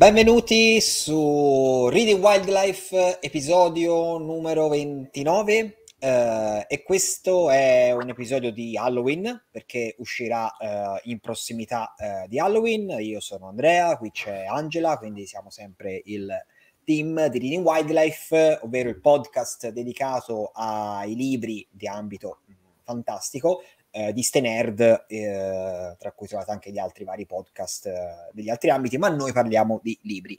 Benvenuti su Reading Wildlife, episodio numero 29. Eh, e questo è un episodio di Halloween perché uscirà eh, in prossimità eh, di Halloween. Io sono Andrea, qui c'è Angela, quindi siamo sempre il team di Reading Wildlife, ovvero il podcast dedicato ai libri di ambito mm, fantastico, eh, di Ste Nerd, eh, tra cui trovate anche gli altri vari podcast eh, degli altri ambiti, ma noi parliamo di libri.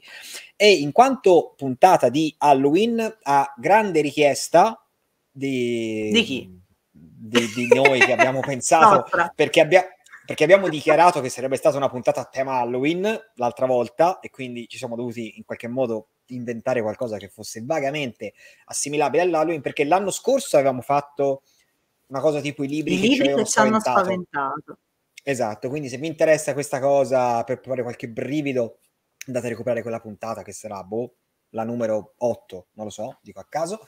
E in quanto puntata di Halloween, a grande richiesta di... Di chi? Di, di noi che abbiamo pensato, perché, abbia, perché abbiamo dichiarato che sarebbe stata una puntata a tema Halloween l'altra volta e quindi ci siamo dovuti in qualche modo inventare qualcosa che fosse vagamente assimilabile all'Halloween perché l'anno scorso avevamo fatto una cosa tipo i libri. I che libri che ci hanno spaventato. Esatto, quindi se vi interessa questa cosa per provare qualche brivido, andate a recuperare quella puntata che sarà boh, la numero 8, non lo so, dico a caso.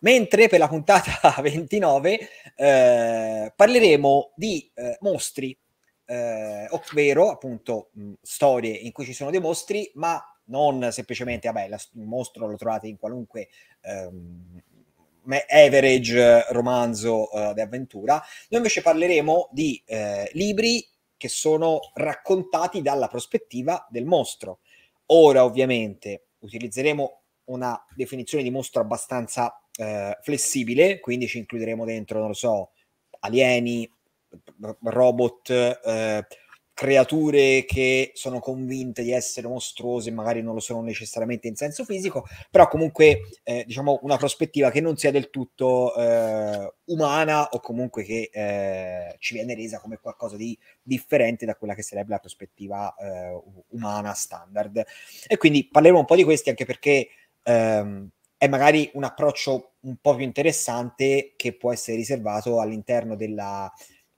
Mentre per la puntata 29 eh, parleremo di eh, mostri, eh, ovvero appunto mh, storie in cui ci sono dei mostri, ma non semplicemente, vabbè, la, il mostro lo trovate in qualunque ehm, average romanzo uh, di avventura. Noi invece parleremo di eh, libri che sono raccontati dalla prospettiva del mostro. Ora ovviamente utilizzeremo una definizione di mostro abbastanza eh, flessibile, quindi ci includeremo dentro, non lo so, alieni, robot, eh, creature che sono convinte di essere mostruose, magari non lo sono necessariamente in senso fisico, però comunque eh, diciamo una prospettiva che non sia del tutto eh, umana o comunque che eh, ci viene resa come qualcosa di differente da quella che sarebbe la prospettiva eh, umana standard. E quindi parleremo un po' di questi anche perché ehm, è magari un approccio un po' più interessante che può essere riservato all'interno della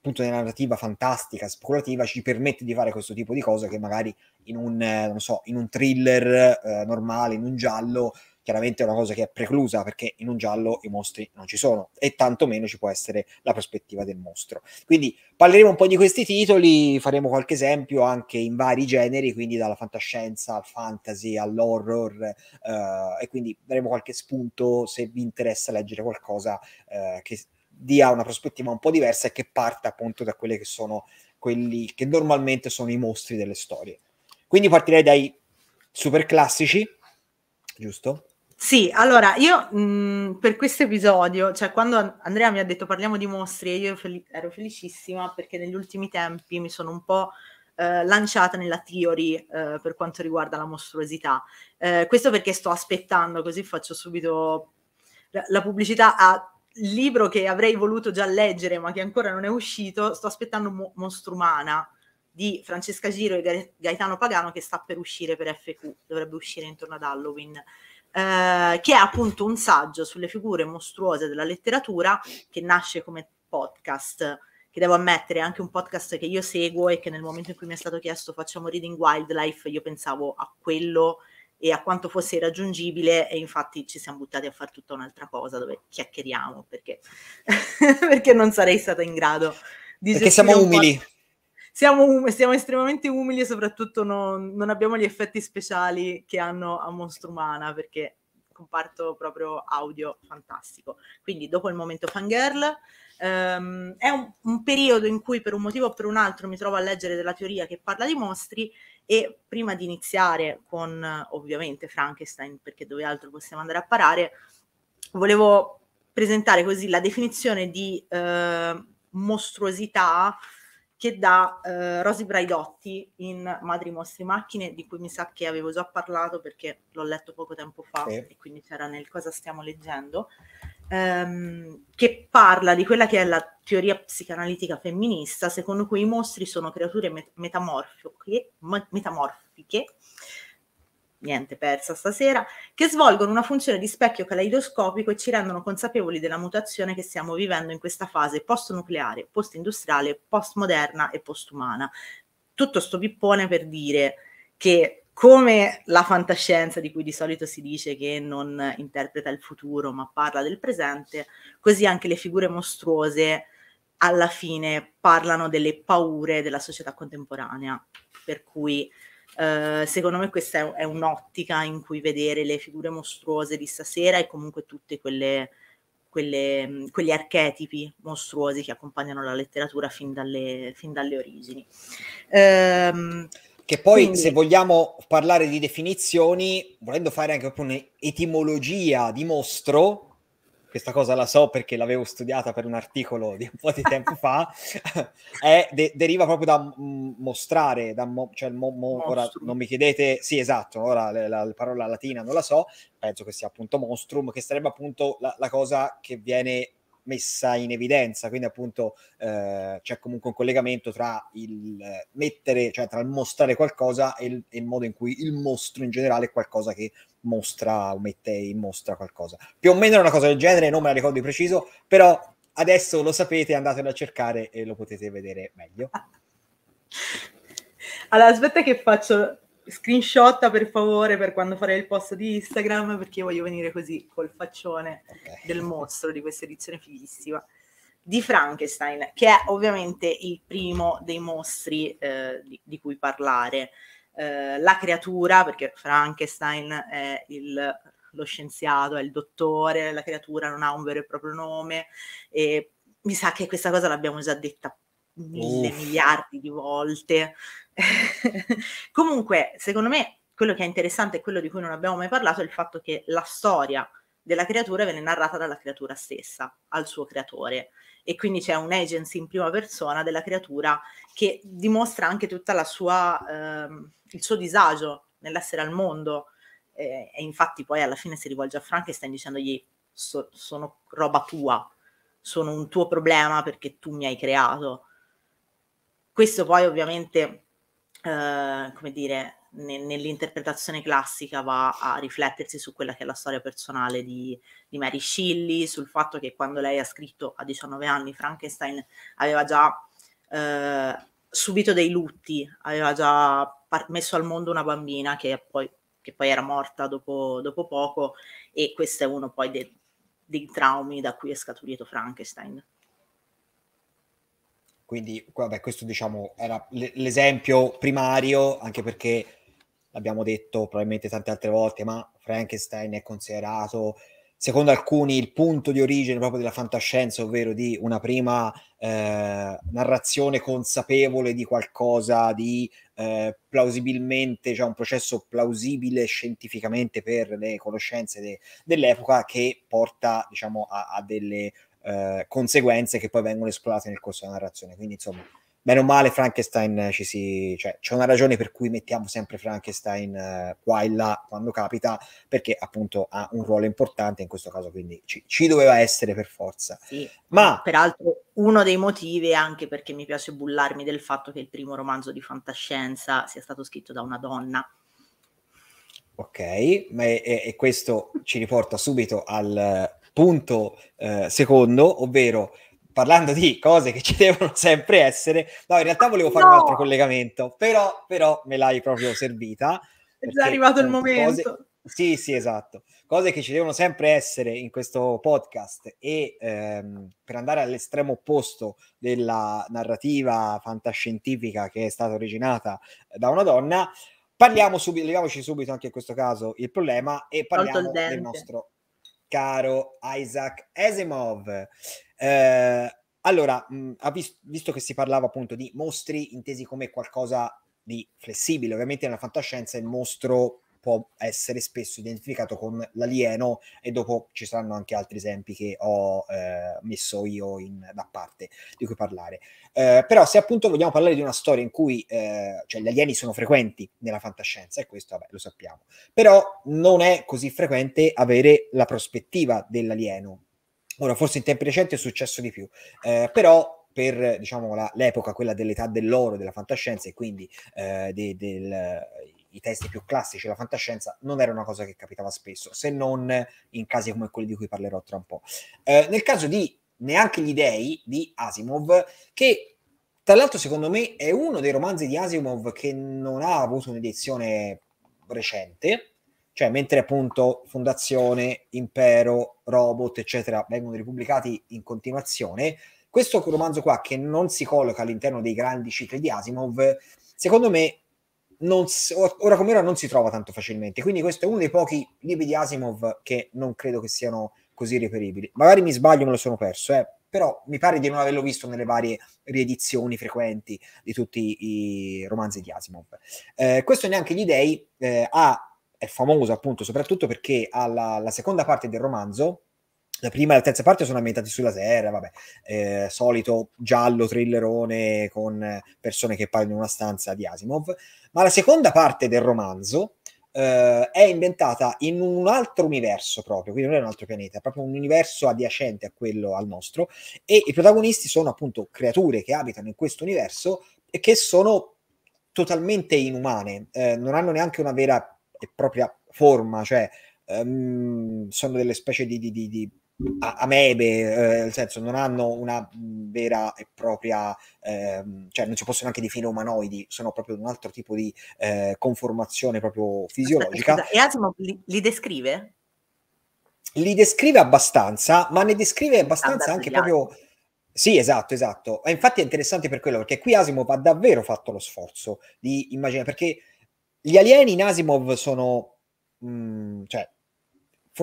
appunto una narrativa fantastica, speculativa, ci permette di fare questo tipo di cose che magari in un, eh, non so, in un thriller eh, normale, in un giallo, chiaramente è una cosa che è preclusa perché in un giallo i mostri non ci sono e tantomeno ci può essere la prospettiva del mostro. Quindi parleremo un po' di questi titoli, faremo qualche esempio anche in vari generi, quindi dalla fantascienza al fantasy all'horror eh, e quindi daremo qualche spunto se vi interessa leggere qualcosa eh, che dia una prospettiva un po' diversa e che parta appunto da quelli che sono quelli che normalmente sono i mostri delle storie. Quindi partirei dai super classici, giusto? Sì, allora io mh, mm, per questo episodio, cioè quando Andrea mi ha detto parliamo di mostri, io ero felicissima perché negli ultimi tempi mi sono un po' eh, lanciata nella theory eh, per quanto riguarda la mostruosità. Eh, questo perché sto aspettando, così faccio subito la pubblicità a libro che avrei voluto già leggere ma che ancora non è uscito, sto aspettando Mo- Monstrumana di Francesca Giro e Gaetano Pagano che sta per uscire per FQ, dovrebbe uscire intorno ad Halloween, eh, che è appunto un saggio sulle figure mostruose della letteratura che nasce come podcast, che devo ammettere è anche un podcast che io seguo e che nel momento in cui mi è stato chiesto facciamo Reading Wildlife, io pensavo a quello e a quanto fosse irraggiungibile e infatti ci siamo buttati a fare tutta un'altra cosa dove chiacchieriamo perché, perché non sarei stata in grado di... Perché siamo umili. Siamo, um-, siamo, estremamente umili e soprattutto non, non abbiamo gli effetti speciali che hanno a Mostra Umana perché comparto proprio audio fantastico. Quindi dopo il momento fangirl ehm, è un, un, periodo in cui per un motivo o per un altro mi trovo a leggere della teoria che parla di mostri e prima di iniziare con ovviamente Frankenstein, perché dove altro possiamo andare a parare, volevo presentare così la definizione di eh, mostruosità che dà eh, Rosy Braidotti in Madri Mostri Macchine, di cui mi sa che avevo già parlato perché l'ho letto poco tempo fa sì. e quindi c'era nel cosa stiamo leggendo ehm, che parla di quella che è la teoria psicanalitica femminista, secondo cui i mostri sono creature met- metamorfiche, metamorfiche niente persa stasera, che svolgono una funzione di specchio caleidoscopico e ci rendono consapevoli della mutazione che stiamo vivendo in questa fase post-nucleare, post-industriale, post-moderna e post-umana. Tutto sto pippone per dire che come la fantascienza di cui di solito si dice che non interpreta il futuro ma parla del presente, così anche le figure mostruose alla fine parlano delle paure della società contemporanea, per cui eh, secondo me questa è, un'ottica in cui vedere le figure mostruose di stasera e comunque tutti quegli archetipi mostruosi che accompagnano la letteratura fin dalle, fin dalle origini. Ehm, che poi, Quindi, se vogliamo parlare di definizioni, volendo fare anche proprio un'etimologia di mostro, questa cosa la so perché l'avevo studiata per un articolo di un po' di tempo fa, è, de- deriva proprio da mostrare, da mo- cioè mo- mo- ora non mi chiedete, sì esatto, ora la, la, la, parola latina non la so, penso che sia appunto monstrum, che sarebbe appunto la, la cosa che viene messa in evidenza, quindi appunto eh, c'è comunque un collegamento tra il mettere, cioè tra il mostrare qualcosa e il, e il modo in cui il mostro in generale è qualcosa che mostra o mette in mostra qualcosa. Più o meno è una cosa del genere, non me la ricordo di preciso, però adesso lo sapete, andatelo a cercare e lo potete vedere meglio. Allora, aspetta che faccio screenshot per favore per quando farei il post di Instagram perché voglio venire così col faccione del mostro di questa edizione fighissima di Frankenstein, che è ovviamente il primo dei mostri eh, di, di, cui parlare. Eh, la creatura, perché Frankenstein è il, lo scienziato, è il dottore, la creatura non ha un vero e proprio nome e mi sa che questa cosa l'abbiamo già detta mille Uff. miliardi di volte. Comunque, secondo me, quello che è interessante e quello di cui non abbiamo mai parlato è il fatto che la storia della creatura viene narrata dalla creatura stessa, al suo creatore. E quindi c'è un agency in prima persona della creatura che dimostra anche tutto ehm, il suo disagio nell'essere al mondo. Eh, e infatti poi alla fine si rivolge a Frankenstein dicendogli so, sono roba tua, sono un tuo problema perché tu mi hai creato. Questo poi ovviamente, eh, come dire, ne, nell'interpretazione classica va a riflettersi su quella che è la storia personale di, di Mary Shelley, sul fatto che quando lei ha scritto a 19 anni Frankenstein aveva già eh, subito dei lutti, aveva già par- messo al mondo una bambina che poi, che poi era morta dopo, dopo, poco e questo è uno poi dei, dei traumi da cui è scaturito Frankenstein. Quindi, vabbè, questo diciamo era l'esempio primario, anche perché l'abbiamo detto probabilmente tante altre volte, ma Frankenstein è considerato, secondo alcuni, il punto di origine proprio della fantascienza, ovvero di una prima eh, narrazione consapevole di qualcosa di eh, plausibilmente, cioè un processo plausibile scientificamente per le conoscenze de- dell'epoca che porta, diciamo, a, a delle eh, conseguenze che poi vengono esplorate nel corso della narrazione. Quindi, insomma, meno male Frankenstein eh, ci si... cioè, c'è una ragione per cui mettiamo sempre Frankenstein eh, qua e là quando capita, perché appunto ha un ruolo importante in questo caso, quindi ci, ci doveva essere per forza. Sì, Ma... Peraltro uno dei motivi è anche perché mi piace bullarmi del fatto che il primo romanzo di fantascienza sia stato scritto da una donna. Ok, ma e, e questo ci riporta subito al punto eh, secondo, ovvero parlando di cose che ci devono sempre essere, no, in realtà volevo fare no. un altro collegamento, però, però me l'hai proprio servita. È già arrivato il momento. Cose... Sì, sì, esatto. Cose che ci devono sempre essere in questo podcast e ehm, per andare all'estremo opposto della narrativa fantascientifica che è stata originata eh, da una donna, parliamo subito, leviamoci subito anche in questo caso il problema e parliamo del nostro caro Isaac Asimov. Eh, allora, mh, mm, visto che si parlava appunto di mostri intesi come qualcosa di flessibile, ovviamente nella fantascienza il mostro può essere spesso identificato con l'alieno e dopo ci saranno anche altri esempi che ho eh, messo io in, da parte di cui parlare. Eh, però se appunto vogliamo parlare di una storia in cui eh, cioè gli alieni sono frequenti nella fantascienza, e questo vabbè, lo sappiamo, però non è così frequente avere la prospettiva dell'alieno. Ora, forse in tempi recenti è successo di più, eh, però per diciamo, la, l'epoca, quella dell'età dell'oro della fantascienza e quindi eh, de, del, i testi più classici, la fantascienza, non era una cosa che capitava spesso, se non in casi come quelli di cui parlerò tra un po'. Eh, nel caso di Neanche gli dei di Asimov, che tra l'altro secondo me è uno dei romanzi di Asimov che non ha avuto un'edizione recente, cioè mentre appunto Fondazione, Impero, Robot, eccetera, vengono ripubblicati in continuazione, questo romanzo qua che non si colloca all'interno dei grandi cicli di Asimov, secondo me non, ora come ora non si trova tanto facilmente. Quindi questo è uno dei pochi libri di Asimov che non credo che siano così reperibili. Magari mi sbaglio, me lo sono perso, eh, però mi pare di non averlo visto nelle varie riedizioni frequenti di tutti i romanzi di Asimov. Eh, questo neanche gli dei eh, ha, è famoso appunto soprattutto perché alla, alla seconda parte del romanzo, la prima e la terza parte sono ambientati sulla Terra, vabbè, eh, solito giallo thrillerone con persone che parlano in una stanza di Asimov, ma la seconda parte del romanzo eh, è ambientata in un altro universo proprio, quindi non è un altro pianeta, è proprio un universo adiacente a quello al nostro e i protagonisti sono appunto creature che abitano in questo universo e che sono totalmente inumane, eh, non hanno neanche una vera e propria forma, cioè um, sono delle specie di, di, di amebe, eh, nel senso non hanno una vera e propria, ehm, cioè non ci possono anche definire umanoidi, sono proprio un altro tipo di eh, conformazione proprio fisiologica. Scusa, e Asimov li, li descrive? Li descrive abbastanza, ma ne descrive abbastanza anche proprio... Sì, esatto, esatto. E infatti è interessante per quello, perché qui Asimov ha davvero fatto lo sforzo di immaginare, perché gli alieni in Asimov sono, mh, mm, cioè,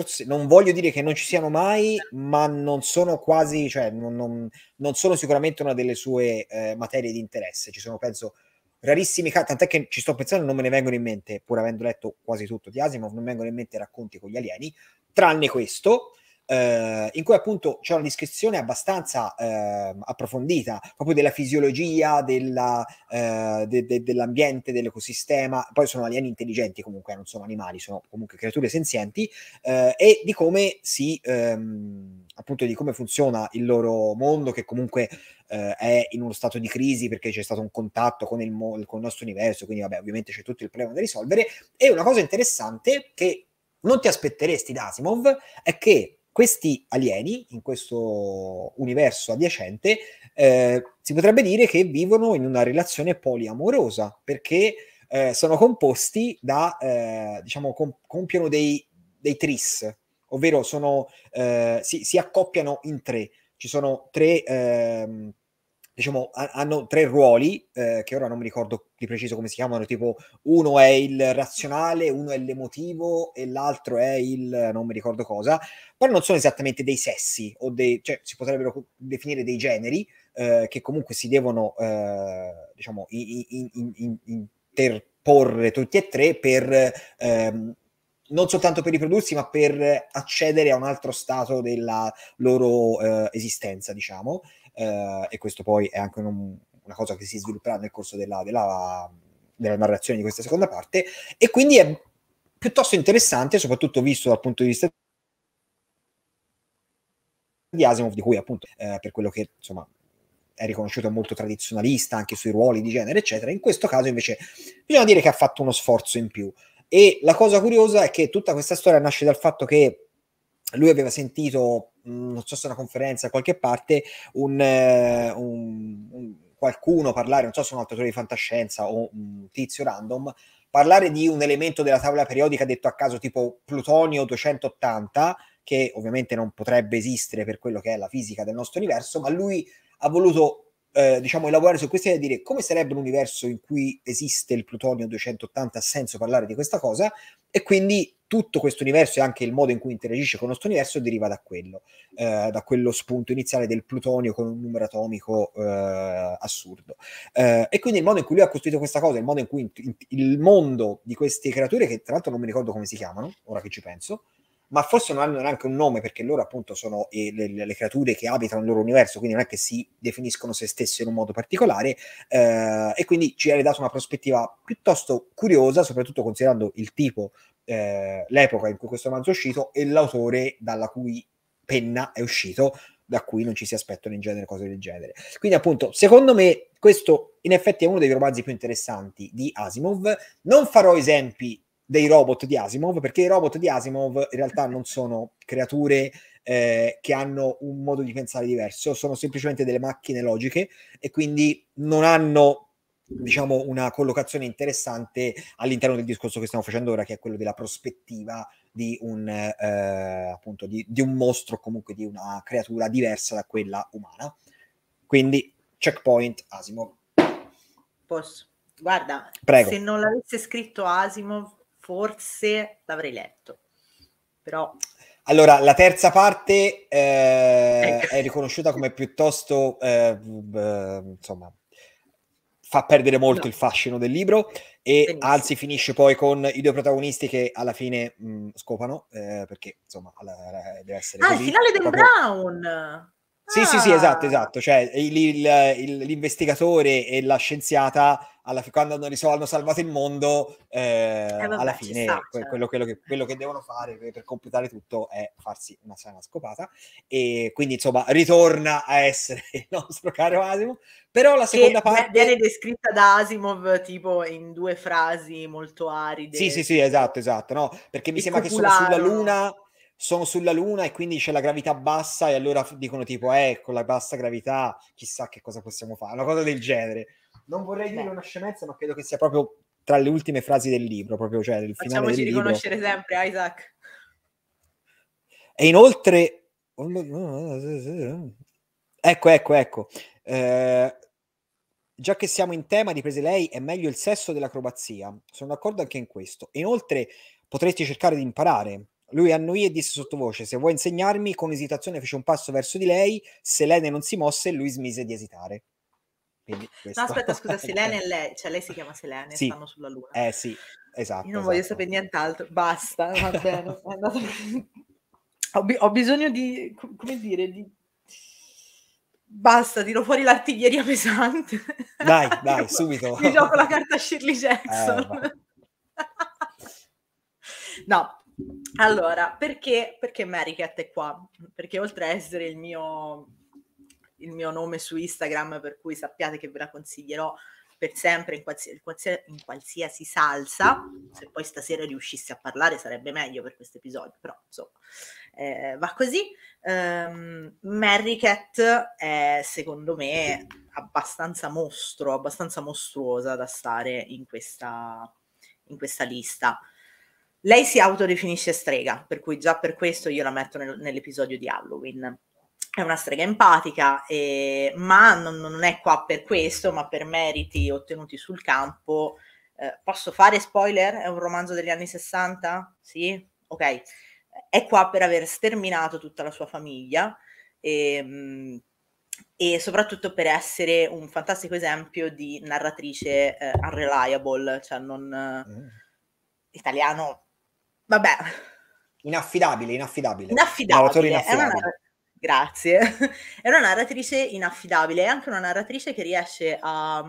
forse non voglio dire che non ci siano mai, ma non sono quasi, cioè non, non, non sono sicuramente una delle sue eh, materie di interesse. Ci sono, penso, rarissimi casi, tant'è che ci sto pensando, non me ne vengono in mente, pur avendo letto quasi tutto di Asimov, non mi vengono in mente racconti con gli alieni, tranne questo eh, in cui appunto c'è una descrizione abbastanza eh, approfondita proprio della fisiologia, della, eh, de- de- dell'ambiente, dell'ecosistema, poi sono alieni intelligenti comunque, non sono animali, sono comunque creature senzienti, eh, e di come si... Ehm, appunto di come funziona il loro mondo che comunque eh, è in uno stato di crisi perché c'è stato un contatto con il, mo- con il nostro universo, quindi vabbè ovviamente c'è tutto il problema da risolvere e una cosa interessante che non ti aspetteresti da Asimov è che questi alieni, in questo universo adiacente, eh, si potrebbe dire che vivono in una relazione poliamorosa, perché eh, sono composti da, eh, diciamo, com- compiono dei, dei, tris, ovvero sono, eh, si, si, accoppiano in tre. Ci sono tre ehm, diciamo, hanno tre ruoli, eh, che ora non mi ricordo di preciso come si chiamano, tipo uno è il razionale, uno è l'emotivo e l'altro è il non mi ricordo cosa, però non sono esattamente dei sessi, o dei, cioè si potrebbero definire dei generi eh, che comunque si devono, eh, diciamo, in, in, in, interporre tutti e tre per... Ehm, non soltanto per riprodursi, ma per accedere a un altro stato della loro eh, esistenza, diciamo eh, e questo poi è anche un, una cosa che si svilupperà nel corso della, della, della narrazione di questa seconda parte e quindi è piuttosto interessante, soprattutto visto dal punto di vista di Asimov, di cui appunto eh, per quello che insomma è riconosciuto molto tradizionalista anche sui ruoli di genere, eccetera. In questo caso invece bisogna dire che ha fatto uno sforzo in più. E la cosa curiosa è che tutta questa storia nasce dal fatto che lui aveva sentito, mm, non so se una conferenza, a qualche parte, un, eh, un, un, qualcuno parlare, non so se un autore di fantascienza o un tizio random, parlare di un elemento della tavola periodica detto a caso tipo plutonio 280, che ovviamente non potrebbe esistere per quello che è la fisica del nostro universo, ma lui ha voluto eh, diciamo elaborare su questa idea e dire come sarebbe un universo in cui esiste il plutonio 280, senza parlare di questa cosa e quindi tutto questo universo e anche il modo in cui interagisce con il nostro universo deriva da quello, eh, da quello spunto iniziale del plutonio con un numero atomico eh, assurdo. Eh, e quindi il modo in cui lui ha costruito questa cosa, il modo in cui in, in, il mondo di queste creature, che tra l'altro non mi ricordo come si chiamano, ora che ci penso, ma forse non hanno neanche un nome perché loro appunto sono eh, le, le, creature che abitano il loro universo, quindi non è che si definiscono se stesse in un modo particolare eh, e quindi ci hai dato una prospettiva piuttosto curiosa, soprattutto considerando il tipo, eh, l'epoca in cui questo romanzo è uscito e l'autore dalla cui penna è uscito, da cui non ci si aspettano in genere cose del genere. Quindi, appunto, secondo me, questo in effetti è uno dei romanzi più interessanti di Asimov. Non farò esempi dei robot di Asimov, perché i robot di Asimov in realtà non sono creature eh, che hanno un modo di pensare diverso, sono semplicemente delle macchine logiche e quindi non hanno diciamo una collocazione interessante all'interno del discorso che stiamo facendo ora che è quello della prospettiva di un eh, appunto di, di, un mostro comunque di una creatura diversa da quella umana quindi checkpoint Asimov posso guarda Prego. se non l'avesse scritto Asimov forse l'avrei letto, però... Allora, la terza parte eh, ecco. è riconosciuta come piuttosto, eh, eh, insomma, fa perdere molto no. il fascino del libro e Benissimo. anzi finisce poi con i due protagonisti che alla fine mh, mm, scopano eh, perché insomma alla, deve essere ah, così, il finale del proprio... Brown sì ah. sì sì esatto ah. esatto cioè il, il, il, l'investigatore e la scienziata alla, quando hanno, risol- hanno salvato il mondo, eh, eh vabbè, alla fine sta, que- cioè. quello, quello, che, quello, che, devono fare per, per, completare tutto è farsi una sana scopata. E quindi, insomma, ritorna a essere il nostro caro Asimov. Però la seconda che parte... Viene descritta da Asimov tipo in due frasi molto aride. Sì, sì, sì, esatto, esatto. No? Perché mi sembra popolare. che sono sulla luna sono sulla Luna e quindi c'è la gravità bassa e allora dicono tipo, eh, con la bassa gravità chissà che cosa possiamo fare, una cosa del genere. Non vorrei dire Beh. una scemenza, ma credo che sia proprio tra le ultime frasi del libro, proprio cioè del finale Facciamoci riconoscere sempre Isaac. E inoltre... Ecco, ecco, ecco. Eh, già che siamo in tema, riprese lei, è meglio il sesso dell'acrobazia. Sono d'accordo anche in questo. E Inoltre potresti cercare di imparare lui annuì e disse sottovoce: Se vuoi insegnarmi, con esitazione fece un passo verso di lei. Selene non si mosse e lui smise di esitare. no, aspetta, scusa, Selene è lei, cioè lei si chiama Selene, sì. stanno sulla Luna. Eh sì, esatto. Io non esatto. voglio sapere nient'altro, basta, va bene. ho, bi- ho, bisogno di, come dire, di... Basta, tiro fuori l'artiglieria pesante. Dai, dai, subito. Mi gioco la carta Shirley eh, Jackson. Eh, no, allora, perché, perché Mary Cat è qua? Perché oltre a essere il mio, il mio nome su Instagram, per cui sappiate che ve la consiglierò per sempre in qualsiasi, in, qualsiasi, salsa. Se poi stasera riuscissi a parlare sarebbe meglio per questo episodio, però insomma eh, va così. Um, ehm, Mary Cat è secondo me abbastanza mostro, abbastanza mostruosa da stare in questa, in questa lista. Lei si autodefinisce strega, per cui già per questo io la metto nel, nell'episodio di Halloween. È una strega empatica, eh, ma non, non, è qua per questo, ma per meriti ottenuti sul campo. Eh, posso fare spoiler? È un romanzo degli anni 60? Sì? Ok. È qua per aver sterminato tutta la sua famiglia. E, ehm, e soprattutto per essere un fantastico esempio di narratrice eh, unreliable, cioè non eh, italiano Vabbè. Inaffidabile, inaffidabile. Inaffidabile. inaffidabile. Una... Grazie. È una narratrice inaffidabile, è anche una narratrice che riesce a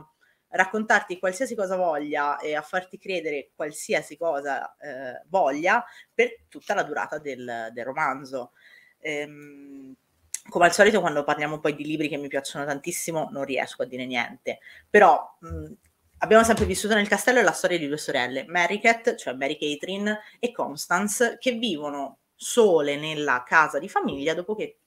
raccontarti qualsiasi cosa voglia e a farti credere qualsiasi cosa eh, voglia per tutta la durata del, del romanzo. Ehm, come al solito, quando parliamo poi di libri che mi piacciono tantissimo, non riesco a dire niente, però mh, abbiamo sempre vissuto nel castello la storia di due sorelle, Mary Cat, cioè Mary Catherine, e Constance, che vivono sole nella casa di famiglia dopo che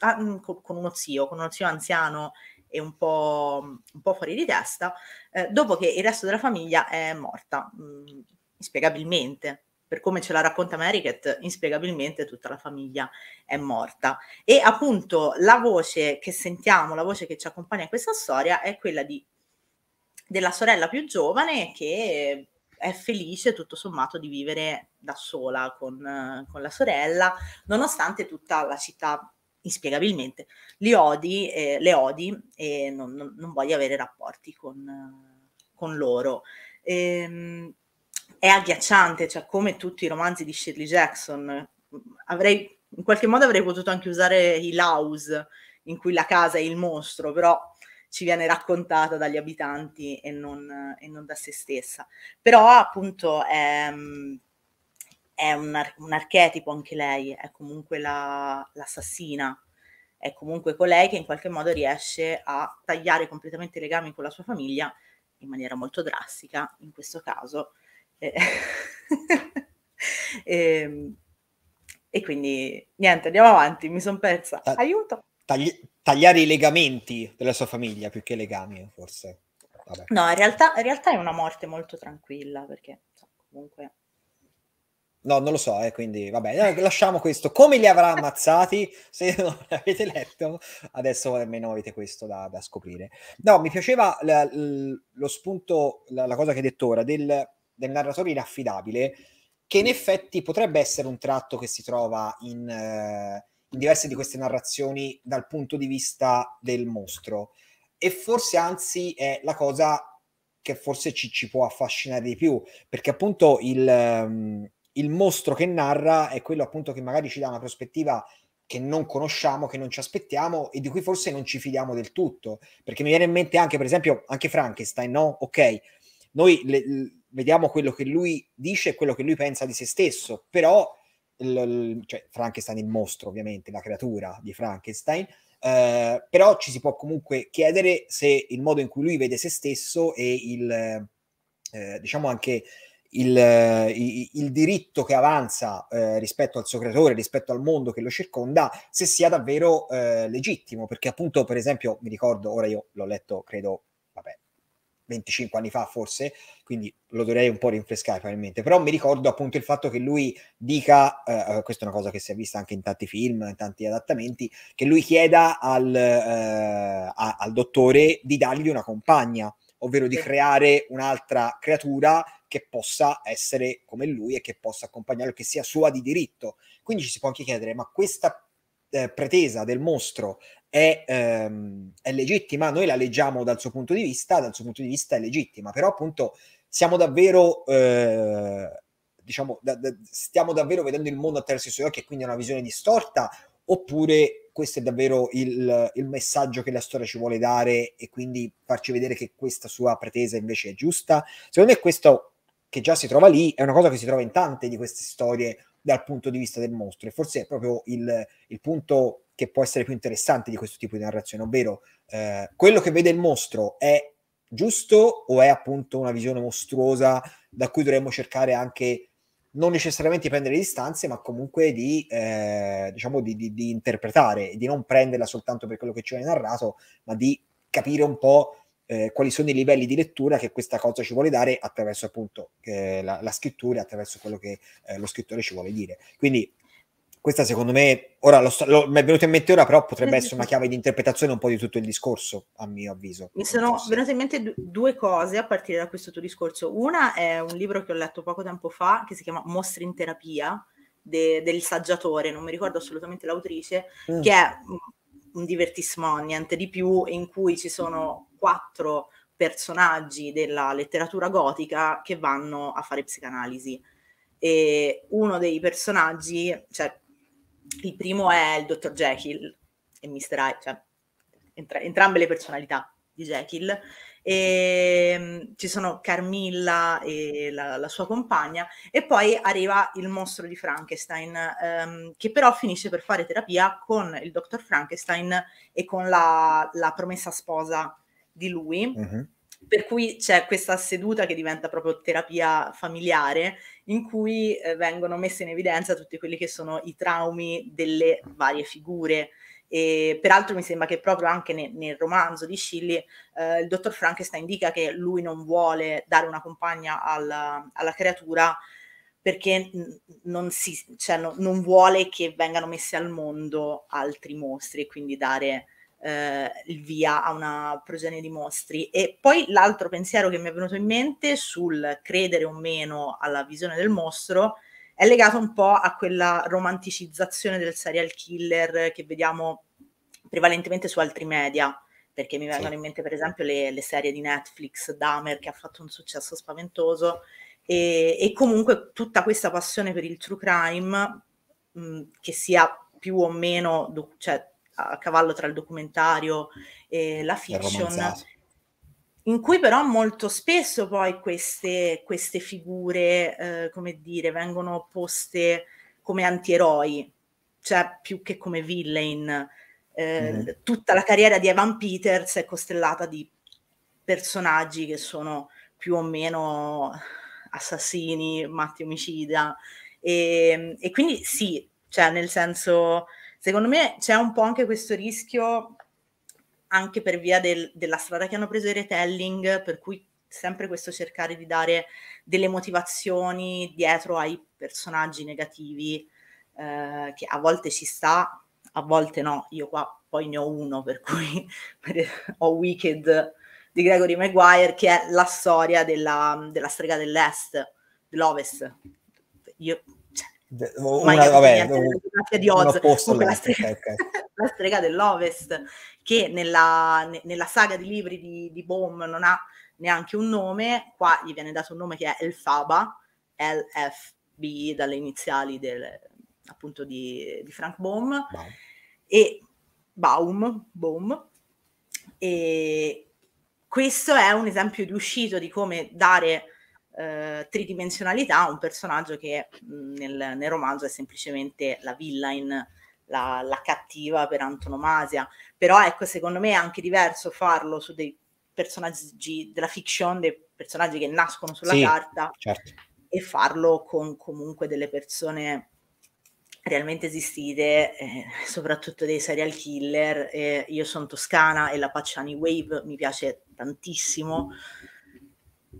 ah, mm, con uno zio, con uno zio anziano e un po', un po fuori di testa, eh, dopo che il resto della famiglia è morta, mm, inspiegabilmente. Per come ce la racconta Mariket, inspiegabilmente tutta la famiglia è morta. E appunto la voce che sentiamo, la voce che ci accompagna a questa storia è quella di della sorella più giovane che è felice tutto sommato di vivere da sola con, con la sorella, nonostante tutta la città inspiegabilmente li odi, eh, le odi e non, non, non voglio avere rapporti con, con loro. Ehm, è agghiacciante, cioè come tutti i romanzi di Shirley Jackson, avrei, in qualche modo avrei potuto anche usare i Laus in cui la casa è il mostro, però ci viene raccontata dagli abitanti e non, e non da se stessa. Però appunto è, mm, è un, ar- un, archetipo anche lei, è comunque la, l'assassina, è comunque colei che in qualche modo riesce a tagliare completamente i legami con la sua famiglia in maniera molto drastica, in questo caso. Eh, e, ehm, e, quindi niente, andiamo avanti, mi sono persa. Ah. Aiuto! tagli- tagliare i legamenti della sua famiglia più che legami, forse. Vabbè. No, in realtà, in realtà, è una morte molto tranquilla perché comunque. No, non lo so, eh, quindi vabbè, eh, lasciamo questo. Come li avrà ammazzati? Se non l'avete letto, adesso almeno avete questo da, da scoprire. No, mi piaceva la, lo spunto, la, la, cosa che hai detto ora, del, del narratore inaffidabile, che in effetti potrebbe essere un tratto che si trova in... Eh, diverse di queste narrazioni dal punto di vista del mostro e forse anzi è la cosa che forse ci, ci può affascinare di più perché appunto il, um, il mostro che narra è quello appunto che magari ci dà una prospettiva che non conosciamo, che non ci aspettiamo e di cui forse non ci fidiamo del tutto. Perché mi viene in mente anche, per esempio, anche Frankenstein, no? Ok, noi le, le, vediamo quello che lui dice e quello che lui pensa di se stesso, però il, cioè Frankenstein il mostro ovviamente, la creatura di Frankenstein, eh, però ci si può comunque chiedere se il modo in cui lui vede se stesso e il, eh, diciamo anche il, eh, il, il, diritto che avanza eh, rispetto al suo creatore, rispetto al mondo che lo circonda, se sia davvero eh, legittimo, perché appunto, per esempio, mi ricordo, ora io l'ho letto, credo, 25 anni fa forse, quindi lo dovrei un po' rinfrescare probabilmente, però mi ricordo appunto il fatto che lui dica, eh, eh, questa è una cosa che si è vista anche in tanti film, in tanti adattamenti, che lui chieda al, eh, a, al dottore di dargli una compagna, ovvero di creare un'altra creatura che possa essere come lui e che possa accompagnarlo, che sia sua di diritto. Quindi ci si può anche chiedere, ma questa eh, pretesa del mostro è, ehm, è, legittima, noi la leggiamo dal suo punto di vista, dal suo punto di vista è legittima, però appunto siamo davvero, eh, diciamo, da, da, stiamo davvero vedendo il mondo attraverso i suoi occhi e quindi è una visione distorta, oppure questo è davvero il, il, messaggio che la storia ci vuole dare e quindi farci vedere che questa sua pretesa invece è giusta? Secondo me questo che già si trova lì è una cosa che si trova in tante di queste storie dal punto di vista del mostro e forse è proprio il, il punto che può essere più interessante di questo tipo di narrazione, ovvero eh, quello che vede il mostro è giusto o è appunto una visione mostruosa da cui dovremmo cercare anche non necessariamente di prendere distanze, ma comunque di, eh, diciamo di, di, di interpretare, di non prenderla soltanto per quello che ci viene narrato, ma di capire un po' eh, quali sono i livelli di lettura che questa cosa ci vuole dare attraverso appunto eh, la, la, scrittura, attraverso quello che eh, lo scrittore ci vuole dire. Quindi questa secondo me, ora lo sto, lo, mi è venuta in mente ora, però potrebbe essere una chiave di interpretazione un po' di tutto il discorso, a mio avviso. Mi sono so venute in mente d- due cose a partire da questo tuo discorso. Una è un libro che ho letto poco tempo fa, che si chiama Mostri in terapia, de- del saggiatore, non mi ricordo assolutamente l'autrice, mm. che è un divertissement, niente di più, in cui ci sono quattro personaggi della letteratura gotica che vanno a fare psicanalisi. E uno dei personaggi, cioè il primo è il dottor Jekyll e Mr. Hyde, cioè entra- entrambe le personalità di Jekyll. E, ehm, ci sono Carmilla e la, la, sua compagna e poi arriva il mostro di Frankenstein ehm, che però finisce per fare terapia con il dottor Frankenstein e con la, la promessa sposa di lui. Mm-hmm. Per cui c'è questa seduta che diventa proprio terapia familiare in cui eh, vengono messe in evidenza tutti quelli che sono i traumi delle varie figure. E, peraltro mi sembra che proprio anche ne, nel romanzo di Scilly eh, il dottor Frankenstein dica che lui non vuole dare una compagna alla, alla creatura perché non, si, cioè, no, non, vuole che vengano messi al mondo altri mostri e quindi dare eh, il via a una progenie di mostri. E poi l'altro pensiero che mi è venuto in mente sul credere o meno alla visione del mostro è legato un po' a quella romanticizzazione del serial killer che vediamo prevalentemente su altri media, perché mi vengono sì. in mente per esempio le, le, serie di Netflix, Dahmer che ha fatto un successo spaventoso e, e comunque tutta questa passione per il true crime mh, che sia più o meno, cioè a cavallo tra il documentario e la fiction, in cui però molto spesso poi queste, queste figure, eh, come dire, vengono poste come antieroi, cioè più che come villain. Eh, mm. Tutta la carriera di Evan Peters è costellata di personaggi che sono più o meno assassini, matti omicida, e, ehm, e quindi sì, cioè nel senso Secondo me c'è un po' anche questo rischio, anche per via del, della strada che hanno preso i retelling, per cui sempre questo cercare di dare delle motivazioni dietro ai personaggi negativi, eh, che a volte ci sta, a volte no. Io qua poi ne ho uno, per cui ho Wicked di Gregory Maguire, che è la storia della, della strega dell'Est, dell'Ovest. Io una, Ma vabbè, un, di Oz, comunque, la, strega, okay. la strega dell'Ovest, che nella, nella, saga di libri di, di Baum non ha neanche un nome, qua gli viene dato un nome che è Elfaba, LFB dalle iniziali del, appunto di, di Frank Bohm, e Baum, Baum, e questo è un esempio di riuscito di come dare eh, tridimensionalità un personaggio che mm, nel, nel, romanzo è semplicemente la villain, la, la cattiva per antonomasia. Però ecco, secondo me è anche diverso farlo su dei personaggi della fiction, dei personaggi che nascono sulla sì, carta certo. e farlo con comunque delle persone realmente esistite, eh, soprattutto dei serial killer. Eh, io sono toscana e la Pacciani Wave mi piace tantissimo. Mm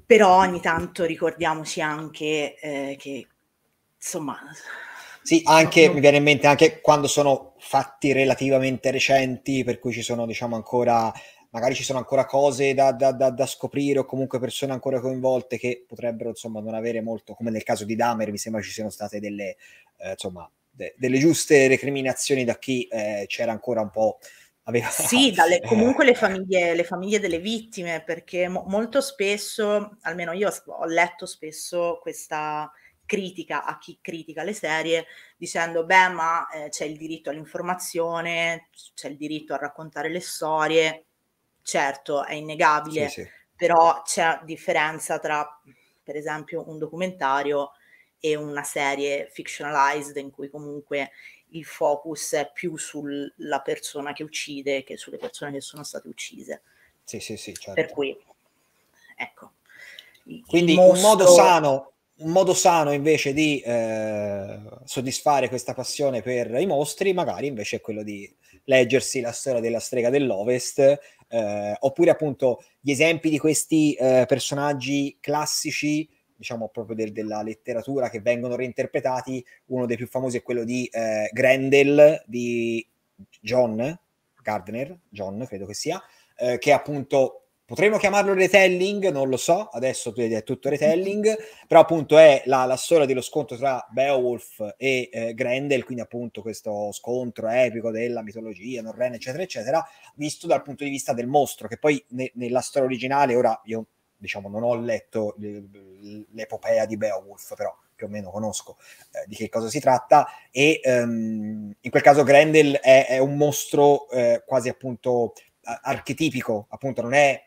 però ogni tanto ricordiamoci anche eh, che insomma sì, anche non... mi viene in mente anche quando sono fatti relativamente recenti, per cui ci sono, diciamo, ancora, magari ci sono ancora cose da, da, da, da scoprire o comunque persone ancora coinvolte che potrebbero, insomma, non avere molto, come nel caso di Damer, mi sembra ci siano state delle, eh, insomma, de- delle giuste recriminazioni da chi eh, c'era ancora un po' Aveva... Sì, dalle, eh. comunque le famiglie, le famiglie, delle vittime, perché mo- molto spesso, almeno io ho letto spesso questa critica a chi critica le serie dicendo beh ma eh, c'è il diritto all'informazione, c'è il diritto a raccontare le storie, certo è innegabile, sì, sì. però c'è differenza tra per esempio un documentario e una serie fictionalized in cui comunque il focus è più sulla persona che uccide che sulle persone che sono state uccise. Sì, sì, sì, certo. Per cui, ecco. Quindi mostro... un, modo sano, un modo sano invece di eh, soddisfare questa passione per i mostri, magari invece è quello di leggersi la storia della strega dell'Ovest, eh, oppure appunto gli esempi di questi eh, personaggi classici diciamo proprio del, della letteratura che vengono reinterpretati, uno dei più famosi è quello di eh, Grendel di John Gardner, John credo che sia, eh, che appunto potremmo chiamarlo retelling, non lo so, adesso è tutto retelling, però appunto è la, la storia dello scontro tra Beowulf e eh, Grendel, quindi appunto questo scontro epico della mitologia, Norrena, eccetera, eccetera, visto dal punto di vista del mostro, che poi ne, nella storia originale, ora io diciamo non ho letto l'epopea di Beowulf, però più o meno conosco eh, di che cosa si tratta e ehm, in quel caso Grendel è, è un mostro eh, quasi appunto archetipico, appunto non è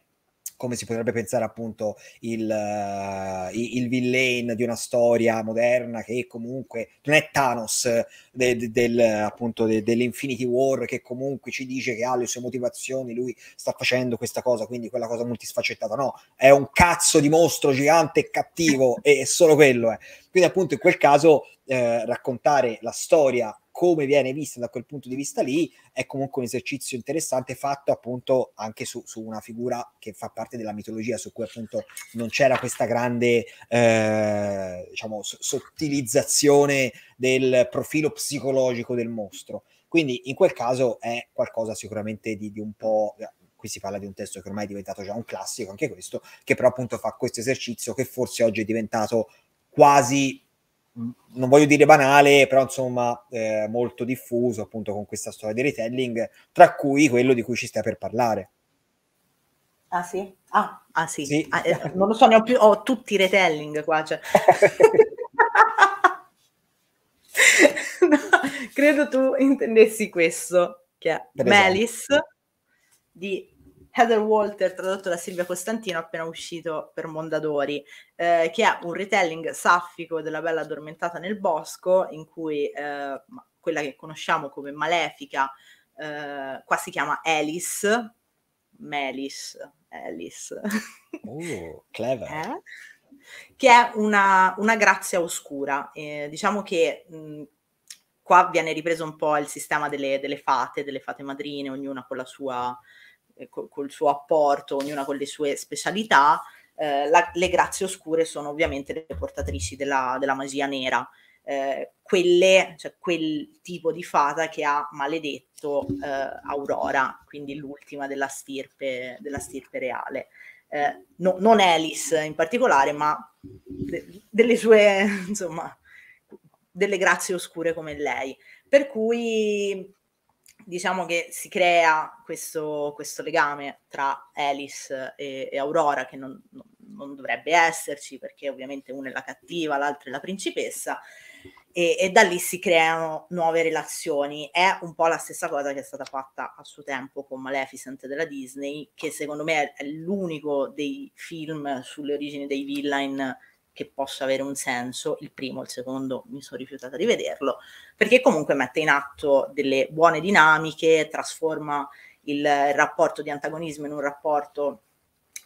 come si potrebbe pensare appunto il, uh, il villain di una storia moderna che comunque non è Thanos eh, de, de, del, appunto de, dell'Infinity War che comunque ci dice che ha le sue motivazioni, lui sta facendo questa cosa, quindi quella cosa multisfaccettata, no, è un cazzo di mostro gigante e cattivo e solo quello è. Eh. Quindi appunto in quel caso eh, raccontare la storia come viene vista da quel punto di vista lì è comunque un esercizio interessante fatto appunto anche su, su una figura che fa parte della mitologia su cui appunto non c'era questa grande eh, diciamo sottilizzazione del profilo psicologico del mostro quindi in quel caso è qualcosa sicuramente di, di un po' qui si parla di un testo che ormai è diventato già un classico anche questo che però appunto fa questo esercizio che forse oggi è diventato quasi non voglio dire banale, però insomma eh, molto diffuso appunto con questa storia di retelling, tra cui quello di cui ci stai per parlare. Ah sì? Ah, ah sì. sì. Ah, eh, non lo so, ne ho, più, ho tutti i retelling qua. Cioè. no, credo tu intendessi questo, che è Melis di Heather Walter, tradotto da Silvia Costantino, appena uscito per Mondadori, eh, che è un retelling saffico della Bella Addormentata nel Bosco, in cui eh, quella che conosciamo come Malefica, eh, qua si chiama Alice, Melis, Alice. Oh, clever. eh? Che è una, una grazia oscura. Eh, diciamo che... Mh, qua viene ripreso un po' il sistema delle, delle, fate, delle fate madrine, ognuna con la sua eh, col, col, suo apporto, ognuna con le sue specialità. Eh, la, le grazie oscure sono ovviamente le portatrici della, della magia nera, eh, quelle, cioè quel tipo di fata che ha maledetto eh, Aurora, quindi l'ultima della stirpe, della stirpe reale. Eh, no, non Alice in particolare, ma de, delle sue, insomma, delle grazie oscure come lei. Per cui diciamo che si crea questo, questo legame tra Alice e, e Aurora, che non, non, dovrebbe esserci, perché ovviamente una è la cattiva, l'altra è la principessa, e, e, da lì si creano nuove relazioni. È un po' la stessa cosa che è stata fatta a suo tempo con Maleficent della Disney, che secondo me è, è l'unico dei film sulle origini dei villain che possa avere un senso, il primo, il secondo mi sono rifiutata di vederlo, perché comunque mette in atto delle buone dinamiche, trasforma il rapporto di antagonismo in un rapporto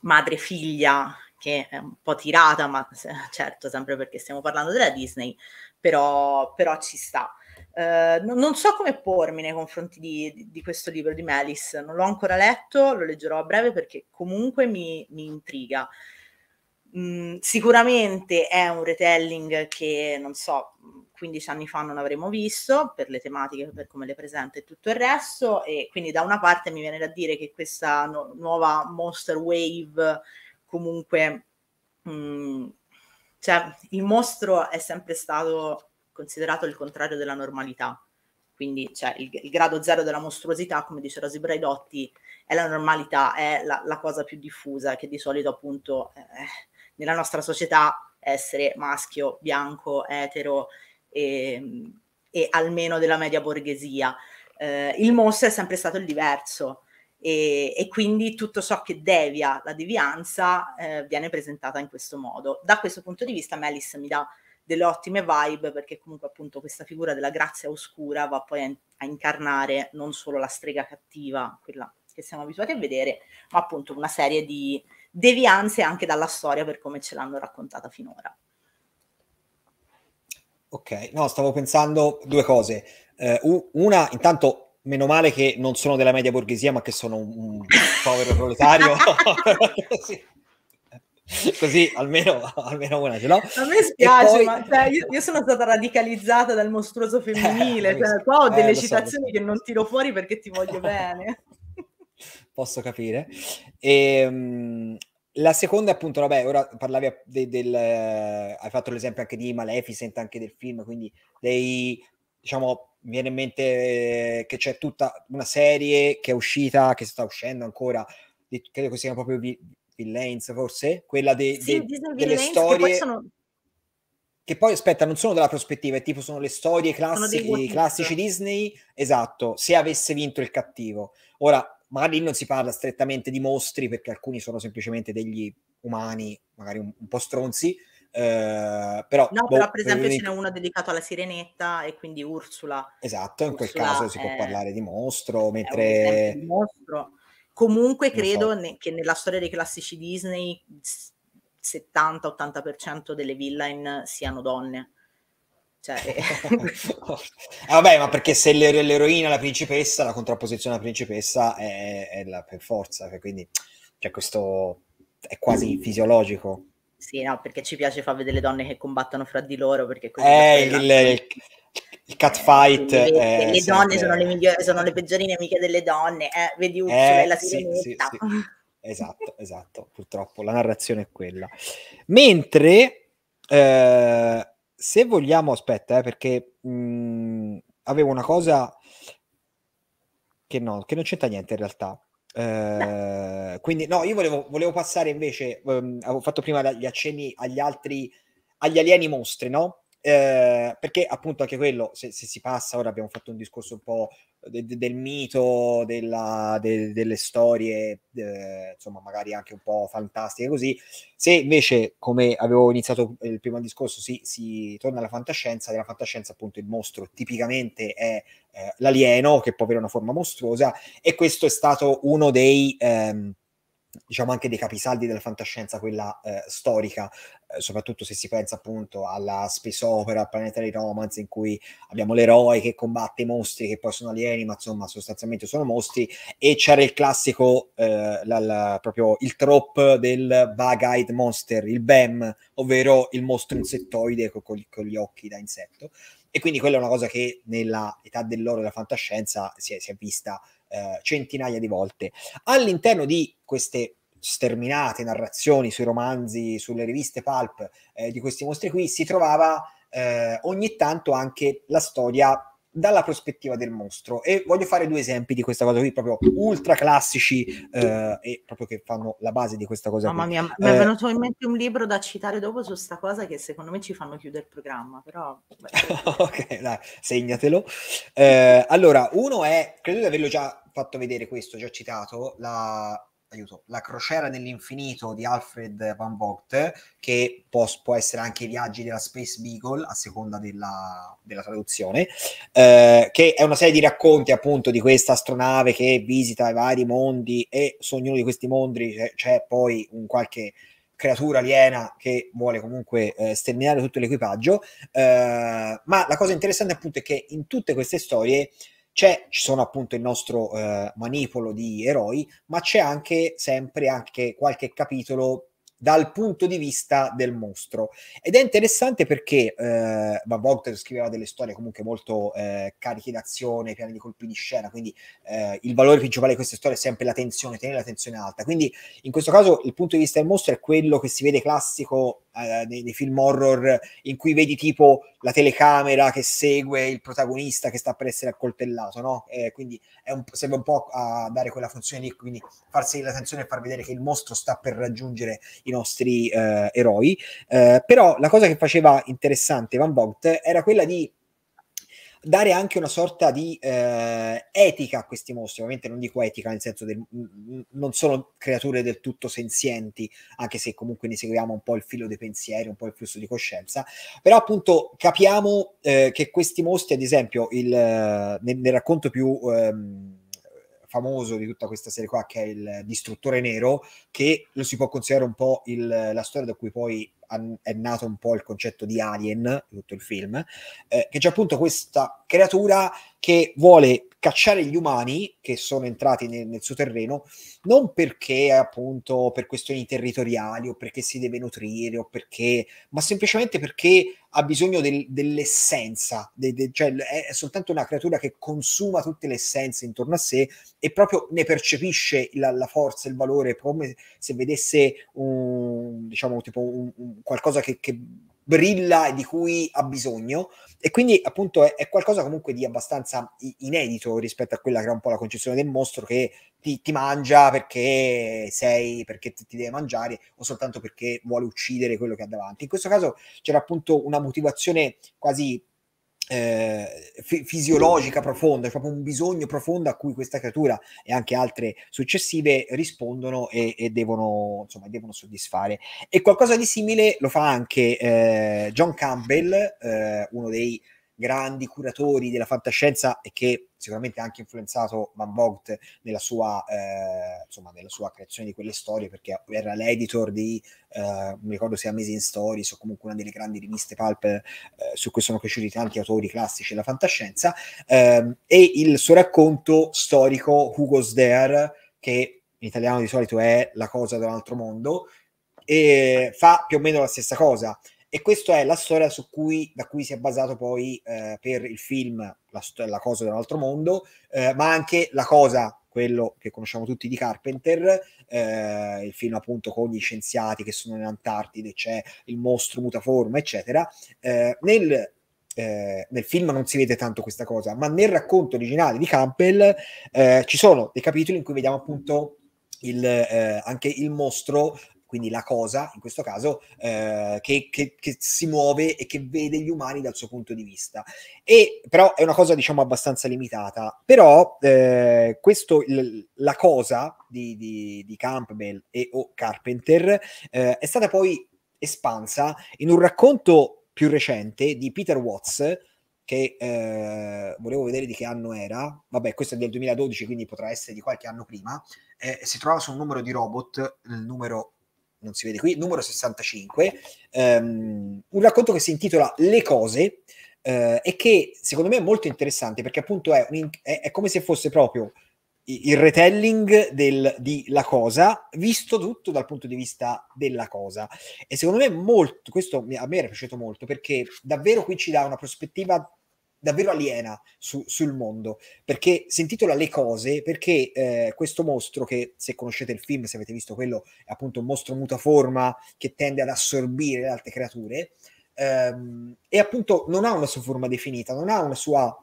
madre-figlia che è un po' tirata, ma certo sempre perché stiamo parlando della Disney, però, però ci sta. Uh, non so come pormi nei confronti di, di, questo libro di Melis, non l'ho ancora letto, lo leggerò a breve perché comunque mi, mi intriga mh, mhmm, sicuramente è un retelling che, non so, 15 anni fa non avremmo visto per le tematiche, per come le presenta e tutto il resto. E quindi da una parte mi viene da dire che questa no- nuova Monster Wave comunque... Mh, mhmm, cioè, il mostro è sempre stato considerato il contrario della normalità. Quindi cioè, il, il, grado zero della mostruosità, come dice Rosy Braidotti, è la normalità, è la, la cosa più diffusa che di solito appunto eh, nella nostra società essere maschio, bianco, etero e, e almeno della media borghesia. Eh, il mosso è sempre stato il diverso e, e, quindi tutto ciò che devia la devianza eh, viene presentata in questo modo. Da questo punto di vista Melis mi dà delle ottime vibe perché comunque appunto questa figura della grazia oscura va poi a, a incarnare non solo la strega cattiva, quella che siamo abituati a vedere, ma appunto una serie di devianze anche dalla storia per come ce l'hanno raccontata finora. Ok, no, stavo pensando due cose. Uh, una, intanto meno male che non sono della media borghesia, ma che sono un, un povero proletario. sì. Così almeno, almeno, una ce l'ho. A me spiace, poi... ma cioè, io, io, sono stata radicalizzata dal mostruoso femminile. Eh, cioè, qua ho eh, delle citazioni so, che so. non tiro fuori perché ti voglio bene posso capire. E, um, la seconda è appunto, vabbè, ora parlavi de- del... Eh, hai fatto l'esempio anche di Maleficent, anche del film, quindi dei, diciamo, mi viene in mente eh, che c'è tutta una serie che è uscita, che sta uscendo ancora, di, credo che si chiama proprio Villains, forse, quella de- de- sì, delle Villains, storie... Che poi, sono... che poi, aspetta, non sono della prospettiva, è tipo sono le storie classiche, classici Disney, esatto, se avesse vinto il cattivo. Ora, ma lì non si parla strettamente di mostri perché alcuni sono semplicemente degli umani, magari un, un po' stronzi. Eh, però, no, boh, però per esempio per... ce n'è uno dedicato alla sirenetta e quindi Ursula. Esatto, Ursula in quel caso è... si può parlare di mostro, mentre... Di mostro. Comunque non credo so. ne- che nella storia dei classici Disney 70-80% delle villain siano donne cioè, eh, eh, Vabbè, ma perché se l'eroina è la principessa, la contrapposizione alla principessa è, è la, per forza, cioè, quindi cioè, questo è quasi fisiologico. Sì, no, perché ci piace far vedere le donne che combattono fra di loro, perché così... Eh, il, la... il, il catfight... Eh, le, le sempre... donne sono le, migliori, sono le peggiori nemiche delle donne, eh, vedi Ursula eh, la sirenetta. Sì, sì, sì. esatto, esatto, purtroppo la narrazione è quella. Mentre... Eh, se vogliamo, aspetta, eh, perché mh, mm, avevo una cosa che, no, che non c'entra niente in realtà. Eh, no. Quindi, no, io volevo, volevo passare invece, ehm, avevo fatto prima gli accenni agli altri, agli alieni mostri, no? Ehm, perché appunto anche quello, se, se, si passa, ora abbiamo fatto un discorso un po' de, de, del mito, della, de, delle storie, eh, insomma, magari anche un po' fantastiche così. Se invece, come avevo iniziato il primo discorso, si, si torna alla fantascienza, nella fantascienza appunto il mostro tipicamente è eh, l'alieno, che può avere una forma mostruosa, e questo è stato uno dei... Ehm, diciamo anche dei capisaldi della fantascienza, quella eh, storica, eh, soprattutto se si pensa appunto alla space opera, al planetary romance, in cui abbiamo l'eroe che combatte i mostri che poi sono alieni, ma insomma sostanzialmente sono mostri, e c'era il classico, eh, la, la, proprio il trop del bug monster, il BEM, ovvero il mostro insettoide con, con, con gli occhi da insetto. E quindi quella è una cosa che nella età dell'oro della fantascienza si è, si è vista eh, centinaia di volte. All'interno di queste sterminate narrazioni sui romanzi, sulle riviste pulp eh, di questi mostri qui, si trovava eh, ogni tanto anche la storia dalla prospettiva del mostro e voglio fare due esempi di questa cosa qui proprio ultra classici eh, e proprio che fanno la base di questa cosa mamma qui. mia mi è eh, venuto in mente un libro da citare dopo su questa cosa che secondo me ci fanno chiudere il programma però ok dai segnatelo eh, allora uno è credo di averlo già fatto vedere questo già citato la aiuto, La crociera nell'infinito di Alfred Van Vogt, che può, può, essere anche i viaggi della Space Beagle, a seconda della, della traduzione, eh, che è una serie di racconti appunto di questa astronave che visita i vari mondi e su ognuno di questi mondi c'è, eh, c'è poi un qualche creatura aliena che vuole comunque eh, sterminare tutto l'equipaggio, eh, ma la cosa interessante appunto è che in tutte queste storie c'è, ci sono appunto il nostro eh, manipolo di eroi, ma c'è anche sempre anche qualche capitolo dal punto di vista del mostro. Ed è interessante perché eh, Van Vogt scriveva delle storie comunque molto eh, cariche d'azione, piani di colpi di scena, quindi eh, il valore principale di queste storie è sempre la tensione, tenere la tensione alta. Quindi in questo caso il punto di vista del mostro è quello che si vede classico eh, nei, nei film horror in cui vedi tipo la telecamera che segue il protagonista che sta per essere accoltellato, no? quindi è un, serve un po' a dare quella funzione lì, quindi farsi la tensione e far vedere che il mostro sta per raggiungere il i nostri eh, eroi. Eh, però la cosa che faceva interessante Van Vogt era quella di dare anche una sorta di eh, etica a questi mostri, ovviamente non dico etica nel senso che non sono creature del tutto senzienti, anche se comunque ne seguiamo un po' il filo dei pensieri, un po' il flusso di coscienza, però appunto capiamo eh, che questi mostri, ad esempio, il, eh, nel, nel racconto più ehm, famoso di tutta questa serie qua, che è il Distruttore Nero, che lo si può considerare un po' il, la storia da cui poi è nato un po' il concetto di Alien, tutto il film, eh, che c'è appunto questa creatura che vuole cacciare gli umani che sono entrati nel, nel, suo terreno, non perché appunto per questioni territoriali o perché si deve nutrire o perché, ma semplicemente perché ha bisogno del, dell'essenza, de, de, cioè è, è soltanto una creatura che consuma tutte le essenze intorno a sé e proprio ne percepisce la, la forza, il valore, come se vedesse un, diciamo, tipo un, un qualcosa che, che brilla e di cui ha bisogno e quindi appunto è, è, qualcosa comunque di abbastanza inedito rispetto a quella che era un po' la concezione del mostro che ti, ti mangia perché sei, perché ti, ti, deve mangiare o soltanto perché vuole uccidere quello che ha davanti. In questo caso c'era appunto una motivazione quasi eh, f- fisiologica profonda, cioè proprio un bisogno profondo a cui questa creatura e anche altre successive rispondono e, e devono, insomma, devono soddisfare. E qualcosa di simile lo fa anche eh, John Campbell, eh, uno dei grandi curatori della fantascienza e che sicuramente ha anche influenzato Van Vogt nella sua, eh, insomma, nella sua creazione di quelle storie, perché era l'editor di, eh, mi ricordo se Amazing Stories o comunque una delle grandi riviste pulp eh, su cui sono cresciuti tanti autori classici della fantascienza, ehm, e il suo racconto storico Hugo's There, che in italiano di solito è La cosa da un altro mondo, e fa più o meno la stessa cosa. E questa è la storia su cui, da cui si è basato poi eh, per il film la, la cosa dell'altro mondo, eh, ma anche la cosa, quello che conosciamo tutti di Carpenter, eh, il film appunto con gli scienziati che sono in Antartide, c'è il mostro mutaforma, eccetera. Eh, nel eh, nel film non si vede tanto questa cosa, ma nel racconto originale di Campbell eh, ci sono dei capitoli in cui vediamo appunto il, eh, anche il mostro quindi la cosa, in questo caso, eh, che, che, che, si muove e che vede gli umani dal suo punto di vista. E, però è una cosa, diciamo, abbastanza limitata. Però eh, questo, l- la cosa di, di, di, Campbell e o Carpenter eh, è stata poi espansa in un racconto più recente di Peter Watts, che eh, volevo vedere di che anno era, vabbè questo è del 2012 quindi potrà essere di qualche anno prima, eh, si trova su un numero di robot, il numero non si vede qui, numero 65, um, ehm, un racconto che si intitola Le cose uh, e che secondo me è molto interessante perché appunto è, un, è, è come se fosse proprio il retelling del, di La Cosa, visto tutto dal punto di vista della cosa. E secondo me molto, questo a me era piaciuto molto perché davvero qui ci dà una prospettiva davvero aliena su, sul mondo, perché si intitola Le cose, perché eh, questo mostro, che se conoscete il film, se avete visto quello, è appunto un mostro mutaforma che tende ad assorbire le altre creature, ehm, e appunto non ha una sua forma definita, non ha una sua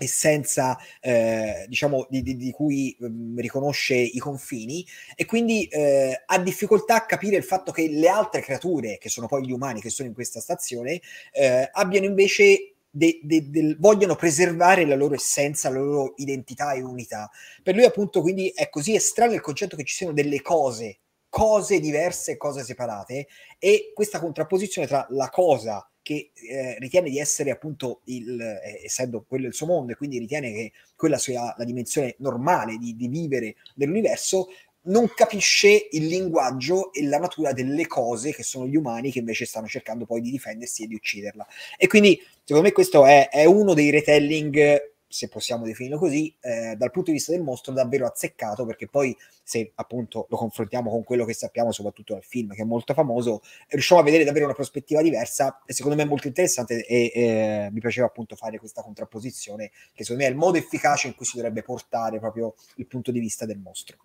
essenza, eh, diciamo, di, di, di cui mh, ehm, riconosce i confini e quindi eh, ha difficoltà a capire il fatto che le altre creature, che sono poi gli umani che sono in questa stazione, eh, abbiano invece de, de, de, vogliono preservare la loro essenza, la loro identità e unità. Per lui appunto quindi è così estraneo il concetto che ci siano delle cose, cose diverse, cose separate e questa contrapposizione tra la cosa che eh, ritiene di essere appunto, il, eh, essendo quello il suo mondo, e quindi ritiene che quella sia la dimensione normale di, di vivere dell'universo, non capisce il linguaggio e la natura delle cose che sono gli umani che invece stanno cercando poi di difendersi e di ucciderla. E quindi, secondo me, questo è, è uno dei retelling, se possiamo definirlo così, eh, dal punto di vista del mostro davvero azzeccato, perché poi se appunto lo confrontiamo con quello che sappiamo, soprattutto dal film, che è molto famoso, riusciamo a vedere davvero una prospettiva diversa e secondo me è molto interessante e, e mi piaceva appunto fare questa contrapposizione, che secondo me è il modo efficace in cui si dovrebbe portare proprio il punto di vista del mostro.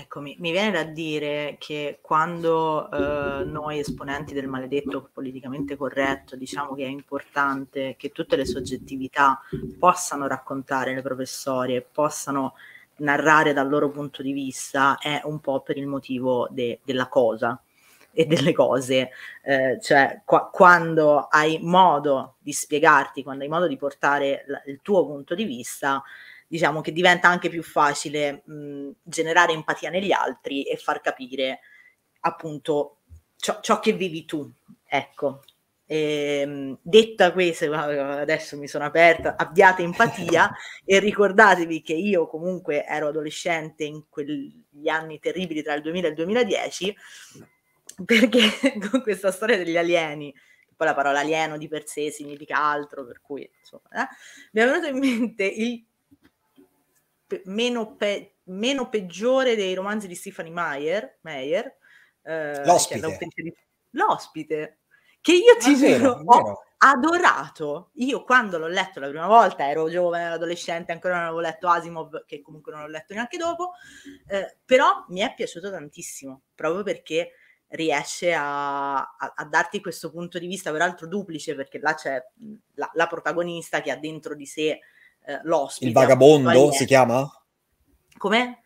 Eccomi, mi viene da dire che quando eh, noi esponenti del maledetto politicamente corretto diciamo che è importante che tutte le soggettività possano raccontare le proprie storie, possano narrare dal loro punto di vista, è un po' per il motivo de- della cosa e delle cose. Eh, cioè, qua- quando hai modo di spiegarti, quando hai modo di portare la- il tuo punto di vista, diciamo che diventa anche più facile mh, generare empatia negli altri e far capire appunto ciò, ciò che vivi tu. Ecco, e, ehm, detta questo, adesso mi sono aperta, abbiate empatia e ricordatevi che io comunque ero adolescente in quegli anni terribili tra il 2000 e il 2010, perché con questa storia degli alieni, poi la parola alieno di per sé significa altro, per cui insomma, eh, mi è venuto in mente il meno, pe- meno, peggiore dei romanzi di Stephanie Meyer, Meyer eh, l'ospite. Di... l'ospite. che io ah, ti vero, giuro ho adorato. Io quando l'ho letto la prima volta, ero giovane, adolescente, ancora non avevo letto Asimov, che comunque non l'ho letto neanche dopo, eh, però mi è piaciuto tantissimo, proprio perché riesce a, a, a, darti questo punto di vista, peraltro duplice, perché là c'è la, la protagonista che ha dentro di sé eh, l'ospite. Il vagabondo si chiama? Come?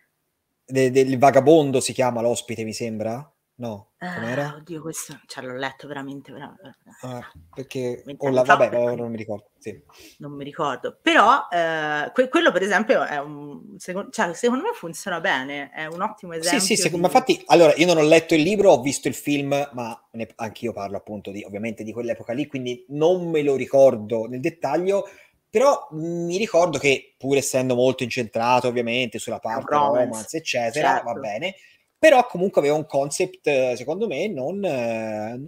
De- del vagabondo si chiama l'ospite, mi sembra? No, com'era? Ah, oddio, questo cioè, l'ho letto veramente. veramente. Eh, ah, perché o la, vabbè, no, non mi ricordo. Sì. Non mi ricordo, però eh, que- quello per esempio è un secondo, cioè, secondo me funziona bene, è un ottimo esempio. Sì, sì, sec- di... ma infatti, allora io non ho letto il libro, ho visto il film, ma ne- anch'io parlo appunto di, ovviamente di quell'epoca lì, quindi non me lo ricordo nel dettaglio, però mhmm, mi ricordo che, pur essendo molto incentrato ovviamente sulla parte romance, eccetera, certo. va bene, però comunque aveva un concept, secondo me, non,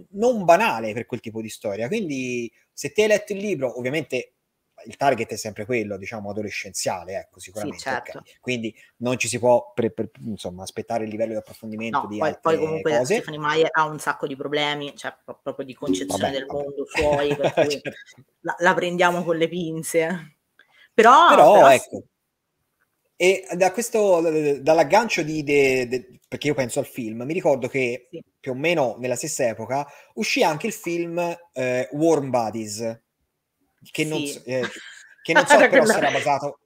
non banale per quel tipo di storia. Quindi, se ti hai letto il libro, ovviamente il target è sempre quello, diciamo, adolescenziale, ecco, sicuramente. Sì, certo. okay. Quindi non ci si può pre, pre, insomma, aspettare il livello di approfondimento no, di poi, poi comunque cose. Stephanie Meyer ha un sacco di problemi, cioè proprio di concezione vabbè, del vabbè. mondo suoi, per cui certo. la, la, prendiamo con le pinze. Però, però, però ecco. E da questo, dall'aggancio di, idee, perché io penso al film, mi ricordo che sì. più o meno nella stessa epoca uscì anche il film eh, Warm Bodies, che non, sì. eh, che non so però se era basato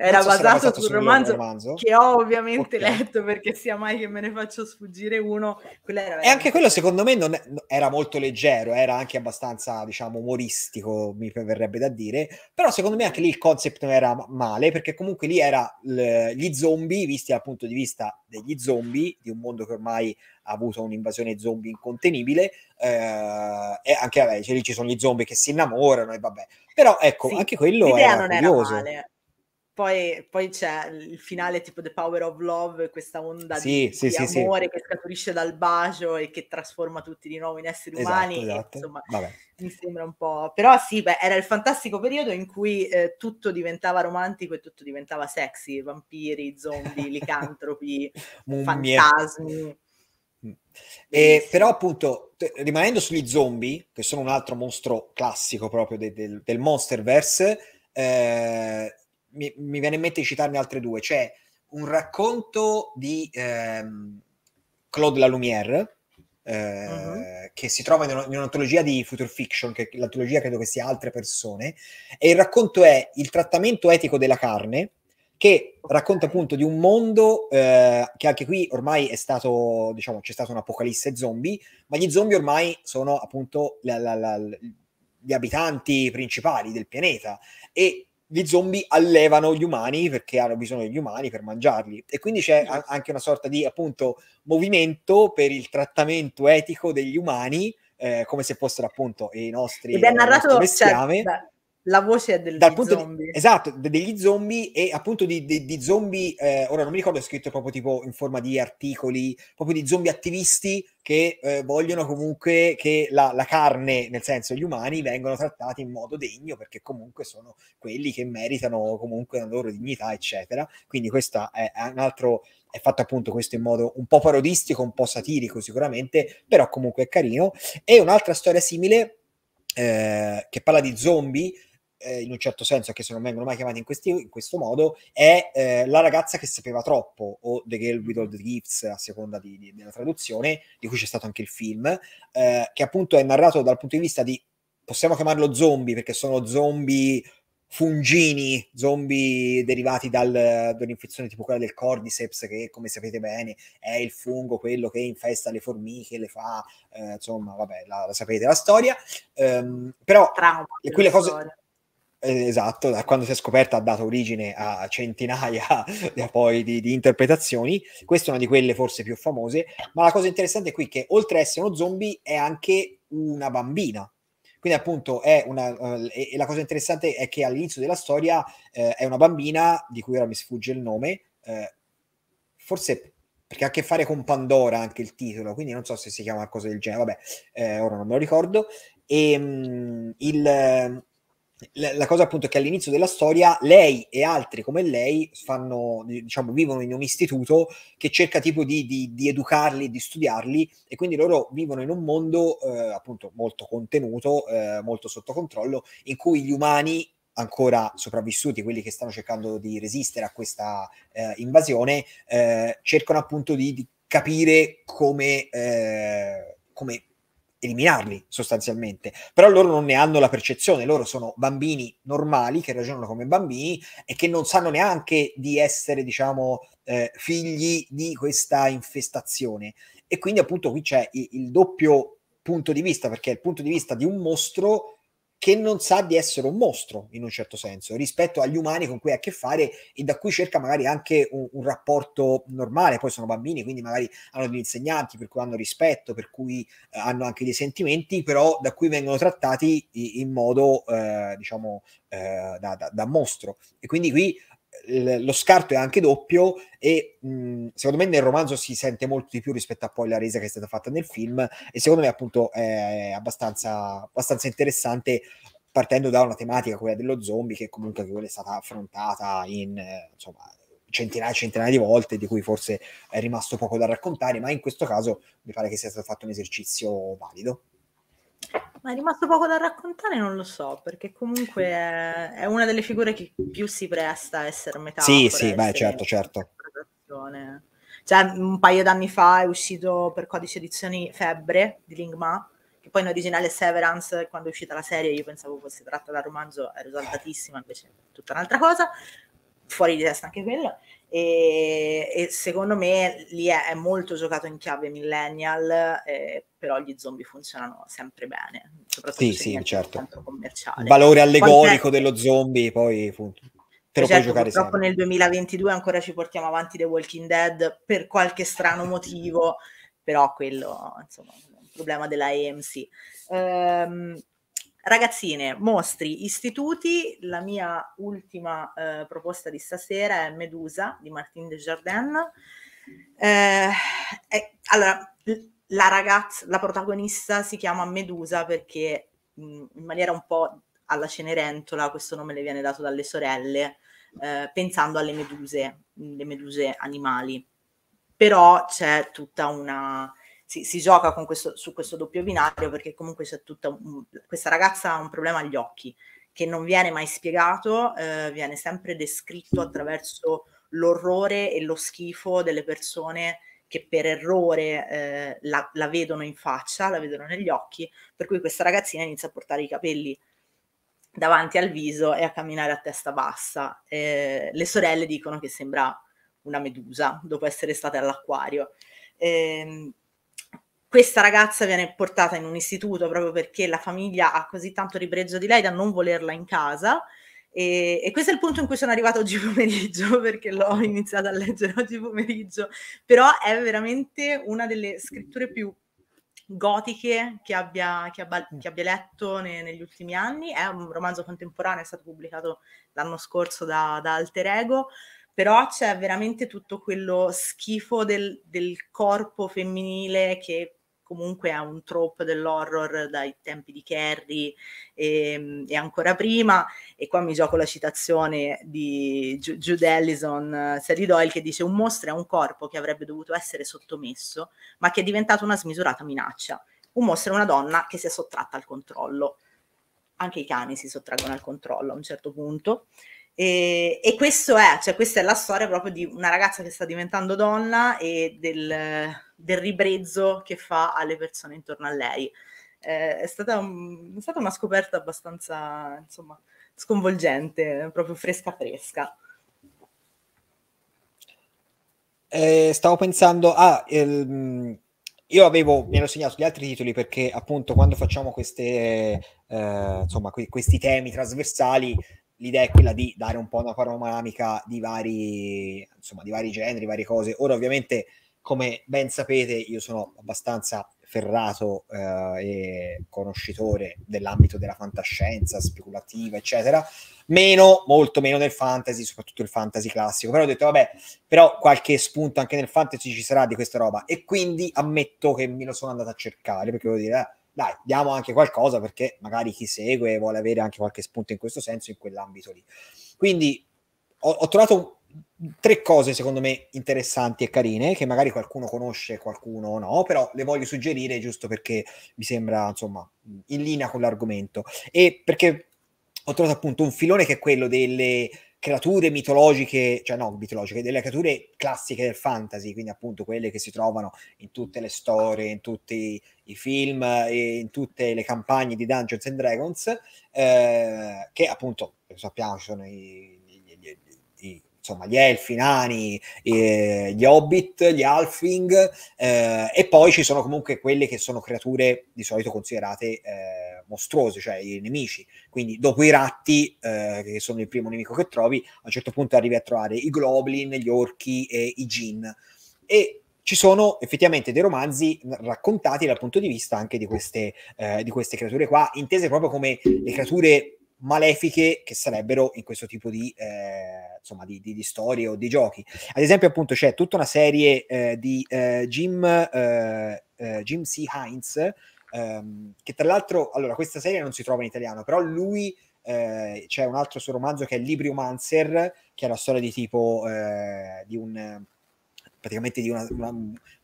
era so basato, basato sul romanzo, romanzo, che ho ovviamente okay. letto perché sia mai che me ne faccio sfuggire uno. Veramente... E anche quello secondo me non è, era molto leggero, era anche abbastanza diciamo umoristico, mi verrebbe da dire, però secondo me anche lì il concept non era male perché comunque lì era l- gli zombie, visti dal punto di vista degli zombie, di un mondo che ormai ha avuto un'invasione zombie incontenibile, eh, e anche vabbè, cioè, lì ci sono gli zombie che si innamorano e vabbè. Però ecco, sì, anche quello l'idea era non curioso. era male. Poi, poi, c'è il finale tipo The Power of Love, questa onda sì, di, sì, di sì, amore che scaturisce dal bacio e che trasforma tutti di nuovo in esseri esatto, umani. Esatto. E, insomma, Vabbè. mi sembra un po'. Però sì, beh, era il fantastico periodo in cui eh, tutto diventava romantico e tutto diventava sexy: vampiri, zombie, licantropi, fantasmi. Mm. E, però appunto rimanendo sugli zombie, che sono un altro mostro classico proprio de- del-, del Monsterverse, eh, mi-, mi-, viene in mente di citarne altre due. C'è un racconto di ehm, Claude Lalumière, eh, uh-huh. che si trova in, un- in, un'antologia di future fiction, che l'antologia credo che sia altre persone, e il racconto è Il trattamento etico della carne, che racconta appunto di un mondo eh, che anche qui ormai è stato, diciamo, c'è stato un apocalisse zombie, ma gli zombie ormai sono appunto la, la, la, gli abitanti principali del pianeta e gli zombie allevano gli umani perché hanno bisogno degli umani per mangiarli e quindi c'è a- certo. anche una sorta di appunto movimento per il trattamento etico degli umani eh, come se fossero appunto i nostri, Ed è narrato, cioè, beh, la voce è del, dal punto zombie. Di, esatto, degli zombie e appunto di, di, di zombie, eh, ora non mi ricordo, è scritto proprio tipo in forma di articoli, proprio di zombie attivisti che eh, vogliono comunque che la, la, carne, nel senso gli umani, vengano trattati in modo degno perché comunque sono quelli che meritano comunque la loro dignità, eccetera. Quindi questo è, è un altro, è fatto appunto questo in modo un po' parodistico, un po' satirico sicuramente, però comunque è carino. E un'altra storia simile eh, che parla di zombie eh, in un certo senso, anche se non vengono mai chiamati in, questi, in questo modo, è eh, la ragazza che sapeva troppo, o The Girl with All the Gifts, a seconda di, di, della traduzione, di cui c'è stato anche il film, eh, che appunto è narrato dal punto di vista di, possiamo chiamarlo zombie, perché sono zombie fungini, zombie derivati dal, un'infezione tipo quella del cordyceps che come sapete bene è il fungo quello che infesta le formiche, le fa, eh, insomma vabbè la, la, sapete la storia, um, però Trauma, quelle cose... Storia. Eh, esatto, da quando si è scoperta ha dato origine a centinaia poi di, di, interpretazioni. Questa è una di quelle forse più famose. Ma la cosa interessante qui è che oltre a essere uno zombie è anche una bambina. Quindi appunto è una... Uh, e, e la cosa interessante è che all'inizio della storia uh, è una bambina, di cui ora mi sfugge il nome, uh, forse perché ha a che fare con Pandora anche il titolo, quindi non so se si chiama qualcosa del genere, vabbè, ora non me lo ricordo. E um, il la, la cosa appunto è che all'inizio della storia lei e altri come lei fanno, diciamo, vivono in un istituto che cerca tipo di, di, di educarli, di studiarli e quindi loro vivono in un mondo eh, appunto molto contenuto, eh, molto sotto controllo, in cui gli umani ancora sopravvissuti, quelli che stanno cercando di resistere a questa eh, invasione, eh, cercano appunto di, di capire come, eh, come eliminarli sostanzialmente, però loro non ne hanno la percezione, loro sono bambini normali che ragionano come bambini e che non sanno neanche di essere, diciamo, eh, figli di questa infestazione. E quindi appunto qui c'è il, il doppio punto di vista, perché è il punto di vista di un mostro che non sa di essere un mostro in un certo senso rispetto agli umani con cui ha a che fare e da cui cerca magari anche un, un rapporto normale. Poi sono bambini, quindi magari hanno degli insegnanti per cui hanno rispetto, per cui eh, hanno anche dei sentimenti, però da cui vengono trattati in, in modo eh, diciamo eh, da, da, da, mostro. E quindi qui lo scarto è anche doppio e mh, secondo me nel romanzo si sente molto di più rispetto a poi la resa che è stata fatta nel film e secondo me appunto è abbastanza, abbastanza interessante partendo da una tematica, quella dello zombie, che comunque quella è stata affrontata in insomma, centinaia e centinaia di volte, di cui forse è rimasto poco da raccontare, ma in questo caso mi pare che sia stato fatto un esercizio valido. Ma è rimasto poco da raccontare, non lo so, perché comunque è, una delle figure che più si presta a essere metà. Sì, sì, beh, certo, certo. Cioè, un paio d'anni fa è uscito per codice edizioni Febbre di Lingma, che poi in originale Severance, quando è uscita la serie, io pensavo fosse tratta da romanzo, ero esaltatissima, invece tutta un'altra cosa. Fuori di testa anche quello. E, e, secondo me lì è, è, molto giocato in chiave millennial, eh, però gli zombie funzionano sempre bene, soprattutto sì, sì, certo. commerciale. Il valore allegorico Quant'è... dello zombie poi fu... te lo certo, puoi giocare purtroppo sempre. nel 2022 ancora ci portiamo avanti The Walking Dead per qualche strano motivo, però quello insomma è un problema della AMC. Ehm, Ragazzine, mostri, istituti, la mia ultima eh, proposta di stasera è Medusa di Martin Desjardins. Eh, eh, allora, la ragazza, la protagonista si chiama Medusa perché mh, mm, in maniera un po' alla Cenerentola, questo nome le viene dato dalle sorelle, eh, pensando alle meduse, le meduse animali. Però c'è tutta una si, si gioca questo, su questo doppio binario perché comunque c'è tutta un, questa ragazza ha un problema agli occhi che non viene mai spiegato, eh, viene sempre descritto attraverso l'orrore e lo schifo delle persone che per errore eh, la, la, vedono in faccia, la vedono negli occhi, per cui questa ragazzina inizia a portare i capelli davanti al viso e a camminare a testa bassa. Eh, le sorelle dicono che sembra una medusa dopo essere state all'acquario. Eh, questa ragazza viene portata in un istituto proprio perché la famiglia ha così tanto ribrezzo di lei da non volerla in casa. E, e, questo è il punto in cui sono arrivata oggi pomeriggio, perché l'ho iniziata a leggere oggi pomeriggio, però è veramente una delle scritture più gotiche che abbia, che abbia, mm. che abbia letto ne, negli ultimi anni. È un romanzo contemporaneo, è stato pubblicato l'anno scorso da, da Alter Ego, però c'è veramente tutto quello schifo del, del corpo femminile che comunque è un trope dell'horror dai tempi di Kerry e, ehm, e, ancora prima. E qua mi gioco la citazione di Jude Ellison, uh, Sally Doyle, che dice: Un mostro è un corpo che avrebbe dovuto essere sottomesso, ma che è diventato una smisurata minaccia. Un mostro è una donna che si è sottratta al controllo. Anche i cani si sottraggono al controllo a un certo punto. E, e questo è, cioè questa è la storia proprio di una ragazza che sta diventando donna e del, del ribrezzo che fa alle persone intorno a lei. Eh, è, stata un, è, stata una scoperta abbastanza, insomma, sconvolgente, proprio fresca fresca. Eh, stavo pensando, ah, il, ehm, io avevo, mi ero segnato gli altri titoli perché appunto quando facciamo queste, eh, insomma, que- questi temi trasversali l'idea è quella di dare un po' una panoramica di vari, insomma, di vari generi, varie cose. Ora, ovviamente, come ben sapete, io sono abbastanza ferrato eh, e conoscitore dell'ambito della fantascienza speculativa, eccetera, meno, molto meno nel fantasy, soprattutto il fantasy classico. Però ho detto, vabbè, però qualche spunto anche nel fantasy ci sarà di questa roba. E quindi ammetto che me lo sono andato a cercare, perché voglio dire, eh, dai, diamo anche qualcosa perché magari chi segue vuole avere anche qualche spunto in questo senso, in quell'ambito lì. Quindi ho, ho trovato tre cose secondo me interessanti e carine che magari qualcuno conosce, qualcuno no, però le voglio suggerire giusto perché mi sembra insomma in linea con l'argomento e perché ho trovato appunto un filone che è quello delle creature mitologiche, cioè no, mitologiche, delle creature classiche del fantasy, quindi appunto quelle che si trovano in tutte le storie, in tutti i film e in tutte le campagne di Dungeons and Dragons, eh, che appunto sappiamo ci sono i insomma gli Elfi, i Nani, eh, gli Hobbit, gli Alfing eh, e poi ci sono comunque quelle che sono creature di solito considerate eh, mostruose, cioè i nemici. Quindi dopo i ratti, eh, che sono il primo nemico che trovi, a un certo punto arrivi a trovare i goblin, gli Orchi e i Gin. E ci sono effettivamente dei romanzi raccontati dal punto di vista anche di queste, eh, di queste, creature qua, intese proprio come le creature malefiche che sarebbero in questo tipo di, eh, insomma, di, di, di, storie o di giochi. Ad esempio, appunto, c'è tutta una serie eh, di eh, Jim, eh, eh, Jim, C. Heinz, ehm, che tra l'altro, allora, questa serie non si trova in italiano, però lui eh, c'è un altro suo romanzo che è Libriumancer, che è una storia di tipo di un praticamente di una, una,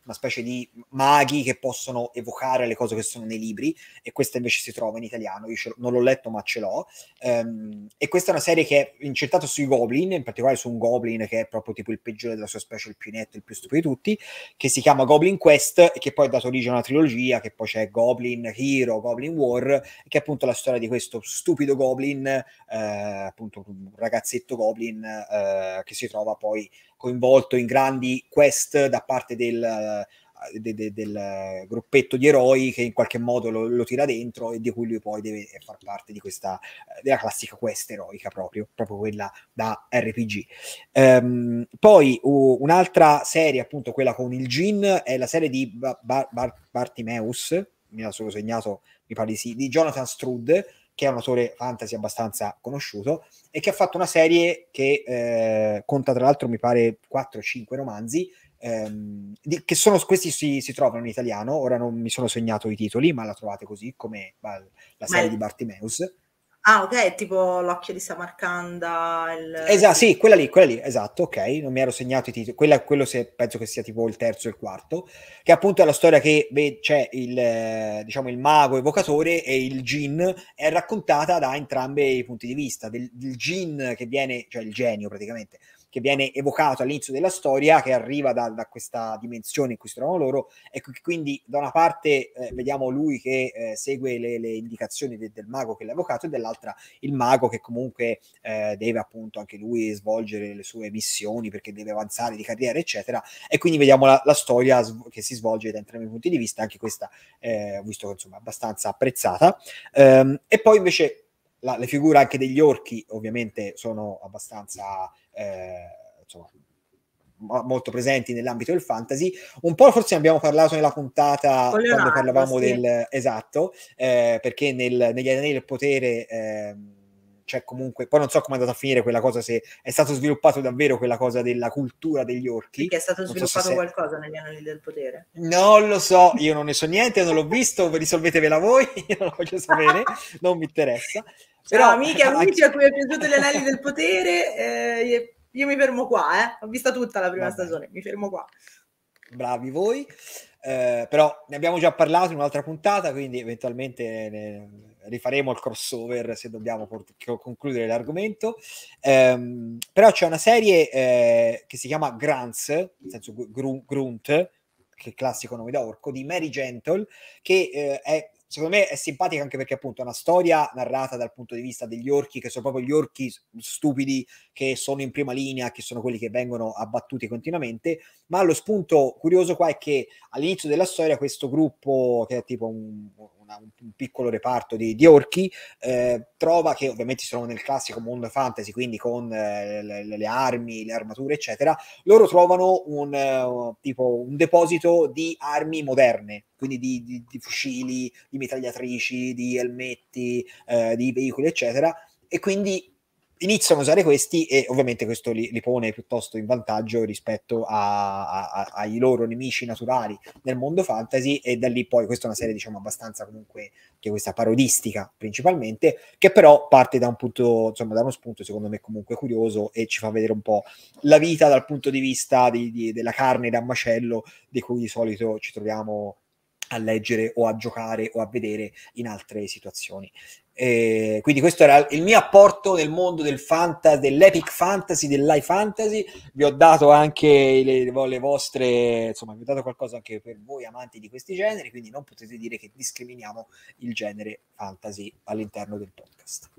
una specie di maghi che possono evocare le cose che sono nei libri, e questa invece si trova in italiano, io non l'ho letto ma ce l'ho, um, e questa è una serie che è incentrata sui goblin, in particolare su un goblin che è proprio tipo il peggiore della sua specie, il più netto, il più stupido di tutti, che si chiama Goblin Quest, e che poi ha dato origine a una trilogia, che poi c'è Goblin Hero, Goblin War, che è appunto la storia di questo stupido goblin, eh, appunto un ragazzetto goblin eh, che si trova poi coinvolto in grandi quest da parte del, de, de, del gruppetto di eroi che in qualche modo lo, lo, tira dentro e di cui lui poi deve far parte di questa, della classica quest eroica proprio, proprio quella da RPG. Um, ehm, poi uh, un'altra serie, appunto quella con il Gin, è la serie di ba- ba- Bartimeus, mi ha solo segnato, mi pare di sì, di Jonathan Strood, che è un autore fantasy abbastanza conosciuto e che ha fatto una serie che eh, conta tra l'altro mi pare 4-5 romanzi ehm, di, che sono questi si, si, trovano in italiano ora non mi sono segnato i titoli ma la trovate così come la serie ma... di Bartimeus Ah, ok, tipo l'occhio di Samarcanda. Il... Esatto, sì, quella lì, quella lì, esatto, ok, non mi ero segnato i titoli, quella, quello se, penso che sia tipo il terzo e il quarto, che appunto è la storia che beh, c'è il, diciamo, il mago evocatore e il gin, è raccontata da entrambi i punti di vista, del, del gin che viene, cioè il genio praticamente, che viene evocato all'inizio della storia, che arriva da, da questa dimensione in cui si trovano loro, Ecco che quindi da una parte eh, vediamo lui che eh, segue le, le indicazioni de, del mago che l'ha evocato, e dall'altra il mago che comunque eh, deve appunto anche lui svolgere le sue missioni perché deve avanzare di carriera, eccetera. E quindi vediamo la, la storia sv- che si svolge da entrambi i punti di vista, anche questa, eh, visto che insomma abbastanza apprezzata. Um, e poi invece la, le figure anche degli orchi ovviamente sono abbastanza eh, insomma, molto presenti nell'ambito del fantasy. Un po' forse ne abbiamo parlato nella puntata Colorado, quando parlavamo sì. del esatto, eh, perché nel, negli anelli del potere. Eh, c'è cioè, comunque. Poi non so come è andata a finire quella cosa, se è stato sviluppato davvero quella cosa della cultura degli orchi. che è stato non sviluppato so se qualcosa se... negli anni del potere? Non lo so, io non ne so niente, non l'ho visto, risolvetevela voi, io non lo voglio sapere, non mi interessa. Però, Ciao amiche e amici a cui è piaciuto gli anelli del potere, eh, io mi fermo qua, eh. ho vista tutta la prima Vabbè. stagione, mi fermo qua. Bravi voi. Eh, però ne abbiamo già parlato in un'altra puntata, quindi eventualmente ne, rifaremo il crossover se dobbiamo port- concludere l'argomento. Um, però c'è una serie eh, che si chiama Grunts, nel senso gru- Grunt, che è classico nome da orco, di Mary Gentle, che eh, è secondo me è simpatica anche perché appunto è una storia narrata dal punto di vista degli orchi, che sono proprio gli orchi stupidi che sono in prima linea, che sono quelli che vengono abbattuti continuamente, ma lo spunto curioso qua è che all'inizio della storia questo gruppo, che è tipo un, una, un piccolo reparto di, di orchi, eh, trova che ovviamente sono nel classico mondo fantasy, quindi con eh, le, le, armi, le armature, eccetera, loro trovano un, uh, tipo, un deposito di armi moderne, quindi di, di, di fucili, di mitragliatrici, di elmetti, eh, di veicoli, eccetera, e quindi iniziano a usare questi e ovviamente questo li, li pone piuttosto in vantaggio rispetto a, a, a, ai loro nemici naturali nel mondo fantasy e da lì poi questa è una serie diciamo abbastanza comunque che questa parodistica principalmente che però parte da un punto insomma da uno spunto secondo me comunque curioso e ci fa vedere un po' la vita dal punto di vista di, di, della carne da macello di cui di solito ci troviamo a leggere o a giocare o a vedere in altre situazioni. E eh, quindi questo era il mio apporto nel mondo del fantasy, dell'epic fantasy, dell'high fantasy. Vi ho dato anche le, le, vostre, insomma, vi ho dato qualcosa anche per voi amanti di questi generi, quindi non potete dire che discriminiamo il genere fantasy all'interno del podcast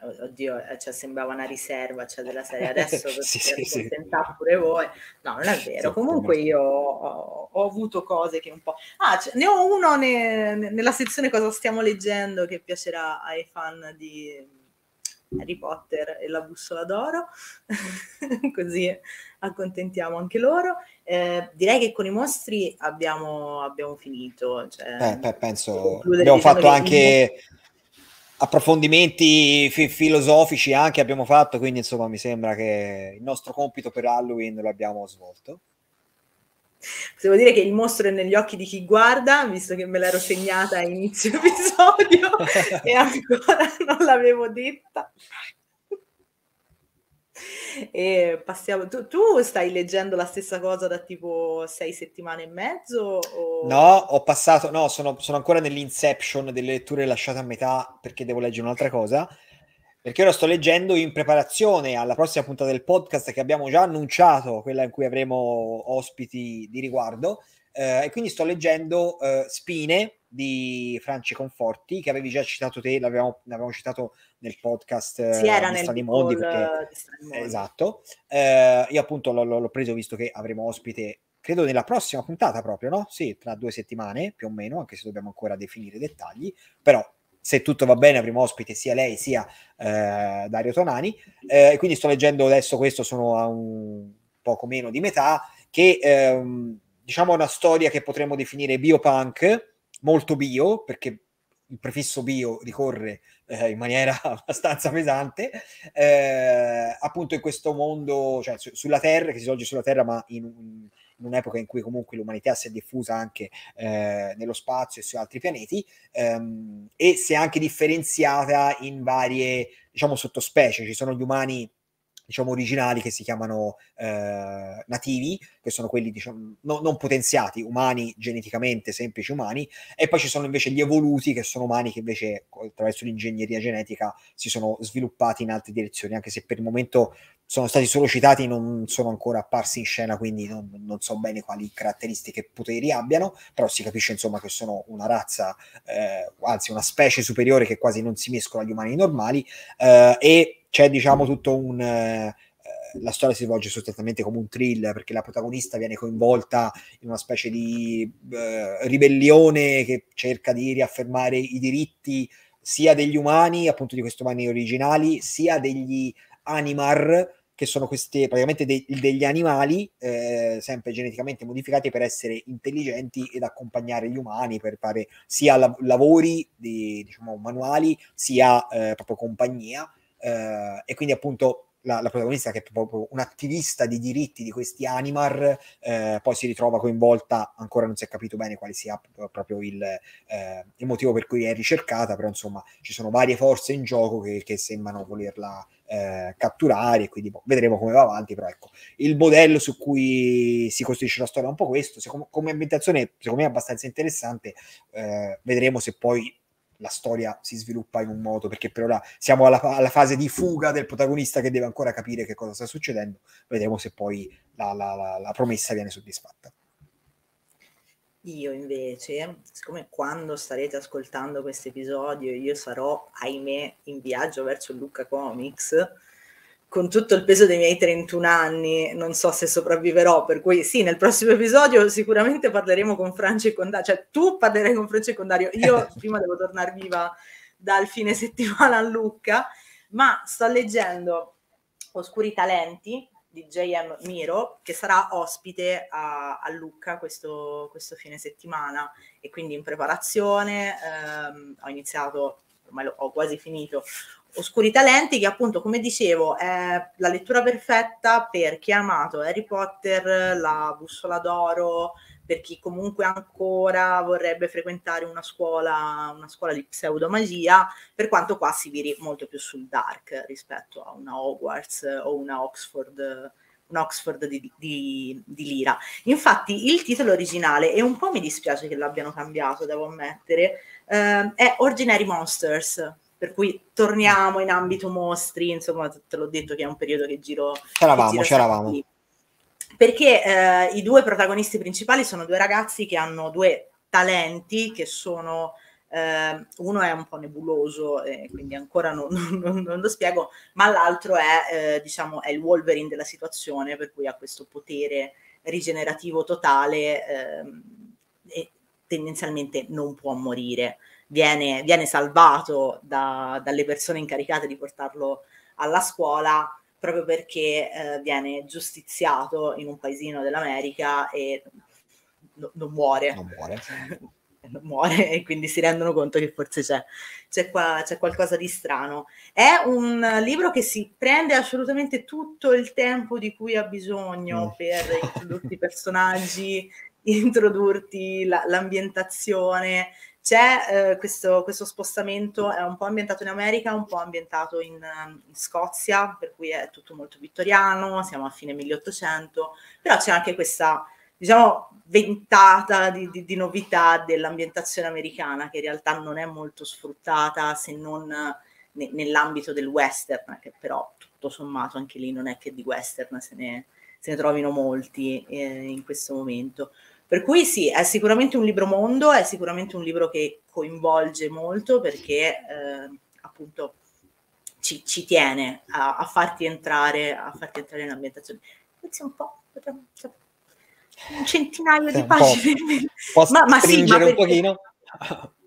cioè, oddio, eh, cioè, sembrava una riserva, cioè, della serie adesso sì, sì, sì. pure voi. No, non è vero. Sì, Comunque io ho, ho, avuto cose che un po'... Ah, cioè, ne ho uno ne, nella sezione cosa stiamo leggendo che piacerà ai fan di Harry Potter e la bussola d'oro, così accontentiamo anche loro. Eh, direi che con i mostri abbiamo, abbiamo finito. Cioè, eh, penso abbiamo diciamo fatto anche... Che approfondimenti fi- filosofici anche abbiamo fatto, quindi insomma mi sembra che il nostro compito per Halloween lo abbiamo svolto. Devo dire che il mostro è negli occhi di chi guarda, visto che me l'ero segnata a inizio episodio e ancora non l'avevo detta. E passiamo. Tu, tu, stai leggendo la stessa cosa da tipo sei settimane e mezzo? O... No, ho passato, no, sono, sono ancora nell'inception delle letture lasciate a metà perché devo leggere un'altra cosa. Perché ora sto leggendo in preparazione alla prossima puntata del podcast che abbiamo già annunciato, quella in cui avremo ospiti di riguardo. Eh, e quindi sto leggendo eh, Spine di Franci Conforti, che avevi già citato te, l'avevamo, l'avevamo citato nel podcast eh, sì, era di eh, Strani Mondi. Perché, esatto. Eh, io appunto l'ho, l'ho preso visto che avremo ospite credo nella prossima puntata proprio, no? Sì, tra due settimane più o meno, anche se dobbiamo ancora definire i dettagli, però se tutto va bene avremo ospite sia lei sia eh, Dario Tonani, eh, quindi sto leggendo adesso questo, sono a un poco meno di metà, che ehm, diciamo una storia che potremmo definire biopunk, molto bio, perché il prefisso bio ricorre eh, in maniera abbastanza pesante, eh, appunto in questo mondo, cioè su, sulla Terra, che si svolge sulla Terra, ma in, in un'epoca in cui comunque l'umanità si è diffusa anche eh, nello spazio e su altri pianeti, ehm, e si è anche differenziata in varie, diciamo, sottospecie. Ci sono gli umani diciamo, originali che si chiamano eh, nativi, che sono quelli diciamo, no, non potenziati, umani geneticamente, semplici umani, e poi ci sono invece gli evoluti, che sono umani che invece attraverso l'ingegneria genetica si sono sviluppati in altre direzioni, anche se per il momento sono stati solo citati, non sono ancora apparsi in scena, quindi non, non so bene quali caratteristiche e poteri abbiano, però si capisce insomma che sono una razza, eh, anzi una specie superiore che quasi non si mescola agli umani normali, eh, e c'è diciamo tutto un... Eh, la storia si svolge sostanzialmente come un thriller perché la protagonista viene coinvolta in una specie di eh, ribellione che cerca di riaffermare i diritti sia degli umani, appunto di questi umani originali, sia degli animar, che sono questi praticamente de- degli animali eh, sempre geneticamente modificati per essere intelligenti ed accompagnare gli umani per fare sia la- lavori di, diciamo, manuali sia eh, proprio compagnia eh, e quindi appunto la, la, protagonista che è proprio un'attivista di diritti di questi Animar, eh, poi si ritrova coinvolta, ancora non si è capito bene quale sia proprio il, eh, il motivo per cui è ricercata, però insomma ci sono varie forze in gioco che, che sembrano volerla eh, catturare e quindi boh, vedremo come va avanti, però ecco, il modello su cui si costruisce la storia è un po' questo, se, come ambientazione secondo me è abbastanza interessante, eh, vedremo se poi la storia si sviluppa in un modo, perché per ora siamo alla, alla, fase di fuga del protagonista che deve ancora capire che cosa sta succedendo, vedremo se poi la, la, la promessa viene soddisfatta. Io invece, siccome quando starete ascoltando questo episodio io sarò, ahimè, in viaggio verso Lucca Comics, con tutto il peso dei miei 31 anni, non so se sopravviverò, per cui sì, nel prossimo episodio sicuramente parleremo con Francia e con Dario, cioè tu parlerai con Francia e con Dario, io prima devo tornare viva dal fine settimana a Lucca, ma sto leggendo Oscuri Talenti di JM Miro, che sarà ospite a, a Lucca questo, questo, fine settimana e quindi in preparazione ehm, ho iniziato ormai ho quasi finito Oscuri Talenti, che appunto, come dicevo, è la lettura perfetta per chi ha amato Harry Potter, la bussola d'oro, per chi comunque ancora vorrebbe frequentare una scuola, una scuola di pseudomagia, per quanto qua si viri molto più sul dark rispetto a una Hogwarts o una Oxford un Oxford di, di, di, Lira. Infatti il titolo originale, e un po' mi dispiace che l'abbiano cambiato, devo ammettere, eh, è Ordinary Monsters, per cui torniamo in ambito mostri, insomma te l'ho detto che è un periodo che giro... C'eravamo, che giro c'eravamo. Qui. Perché eh, i due protagonisti principali sono due ragazzi che hanno due talenti che sono... Eh, uno è un po' nebuloso, eh, quindi ancora non, non, non, lo spiego, ma l'altro è, eh, diciamo, è il Wolverine della situazione, per cui ha questo potere rigenerativo totale ehm, e tendenzialmente non può morire viene, viene salvato da, dalle persone incaricate di portarlo alla scuola proprio perché eh, viene giustiziato in un paesino dell'America e no, non muore. Non muore. non muore e quindi si rendono conto che forse c'è, c'è, qua, c'è, qualcosa di strano. È un libro che si prende assolutamente tutto il tempo di cui ha bisogno mm. per introdurti i personaggi, introdurti la, l'ambientazione, c'è eh, questo, questo, spostamento, è un po' ambientato in America, un po' ambientato in, ehm, in Scozia, per cui è tutto molto vittoriano, siamo a fine 1800, però c'è anche questa diciamo, ventata di, di, di, novità dell'ambientazione americana, che in realtà non è molto sfruttata se non ne, nell'ambito del western, che però tutto sommato anche lì non è che di western se ne, se ne trovino molti eh, in questo momento. Per cui sì, è sicuramente un libro mondo, è sicuramente un libro che coinvolge molto perché eh, appunto ci, ci tiene a, a, farti entrare, a farti entrare in ambientazione. Forse un po', un centinaio di pagine. Po', ma, ma sì, ma perché, un pochino.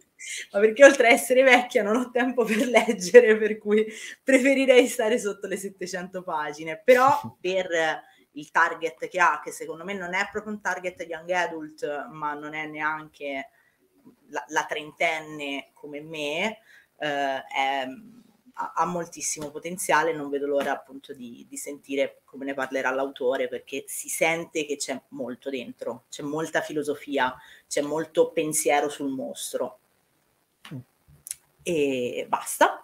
ma perché oltre a essere vecchia non ho tempo per leggere, per cui preferirei stare sotto le 700 pagine, però per il target che ha, che secondo me non è proprio un target young adult, ma non è neanche la, la trentenne come me, eh, è, ha, ha, moltissimo potenziale, non vedo l'ora appunto di, di sentire come ne parlerà l'autore, perché si sente che c'è molto dentro, c'è molta filosofia, c'è molto pensiero sul mostro. E basta,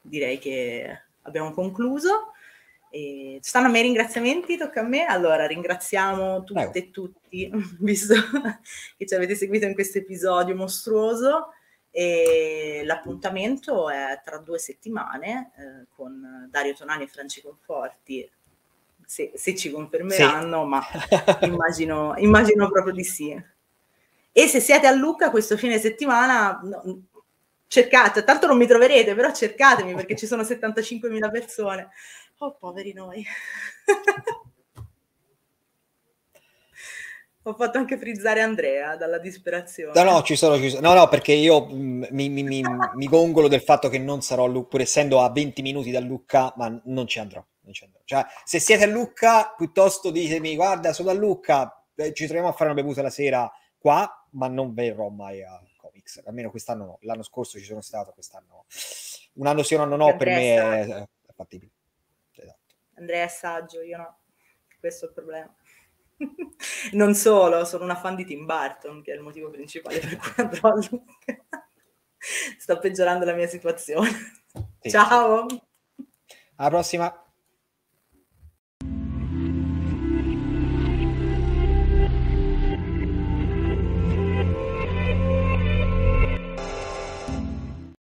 direi che abbiamo concluso. E ci stanno a me i ringraziamenti, tocca a me. Allora, ringraziamo tutte Prego. e tutti, visto che ci avete seguito in questo episodio mostruoso. E l'appuntamento è tra due settimane eh, con Dario Tonani e Franci Conforti. se, se, ci confermeranno, sì. ma immagino, immagino, proprio di sì. E se siete a Lucca questo fine settimana, no, cercate, tanto non mi troverete, però cercatemi perché ci sono 75.000 persone. Oh, poveri noi. Ho fatto anche frizzare Andrea dalla disperazione. No, no, ci sono, ci sono. No, no, perché io mm, mi, mi, mi, mi gongolo del fatto che non sarò a pur essendo a 20 minuti da Lucca, ma non ci andrò. Non ci andrò. Cioè, se siete a Lucca, piuttosto ditemi, guarda, sono a Lucca, eh, ci troviamo a fare una bevuta la sera qua, ma non verrò mai a Comics. Almeno quest'anno no. L'anno scorso ci sono stato, quest'anno no. Un anno sì, un anno no, per, per me è, è fattibile. Andrea è saggio, io no. Questo è il problema. non solo, sono una fan di Tim Burton, che è il motivo principale per cui andrò a Lucca. Sto peggiorando la mia situazione. Sì. Ciao. Alla prossima.